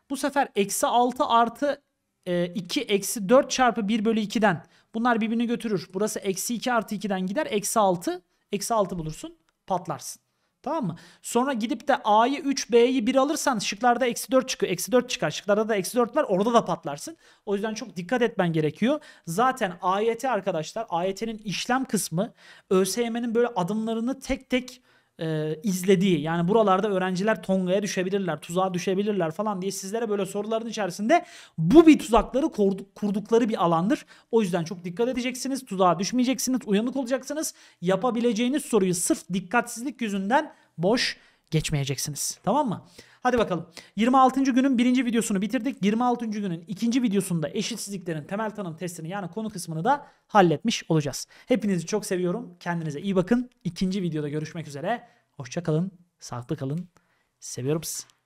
bu sefer eksi 6 artı e, 2 eksi 4 çarpı 1 bölü 2'den bunlar birbirini götürür. Burası eksi 2 artı 2'den gider. Eksi 6. Eksi 6 bulursun. Patlarsın. Tamam mı? Sonra gidip de A'yı 3 B'yi 1 alırsan şıklarda eksi 4 çıkıyor. Eksi 4 çıkar. Şıklarda da eksi 4 var. Orada da patlarsın. O yüzden çok dikkat etmen gerekiyor. Zaten AYT arkadaşlar AYT'nin işlem kısmı ÖSYM'nin böyle adımlarını tek tek e, izlediği yani buralarda öğrenciler Tonga'ya düşebilirler, tuzağa düşebilirler falan diye sizlere böyle soruların içerisinde bu bir tuzakları kurdukları bir alandır. O yüzden çok dikkat edeceksiniz, tuzağa düşmeyeceksiniz, uyanık olacaksınız. Yapabileceğiniz soruyu sırf dikkatsizlik yüzünden boş geçmeyeceksiniz. Tamam mı? Hadi bakalım. 26. günün birinci videosunu bitirdik. 26. günün ikinci videosunda eşitsizliklerin temel tanım testini yani konu kısmını da halletmiş olacağız. Hepinizi çok seviyorum. Kendinize iyi bakın. İkinci videoda görüşmek üzere. Hoşçakalın. Sağlıklı kalın. Seviyorum sizi.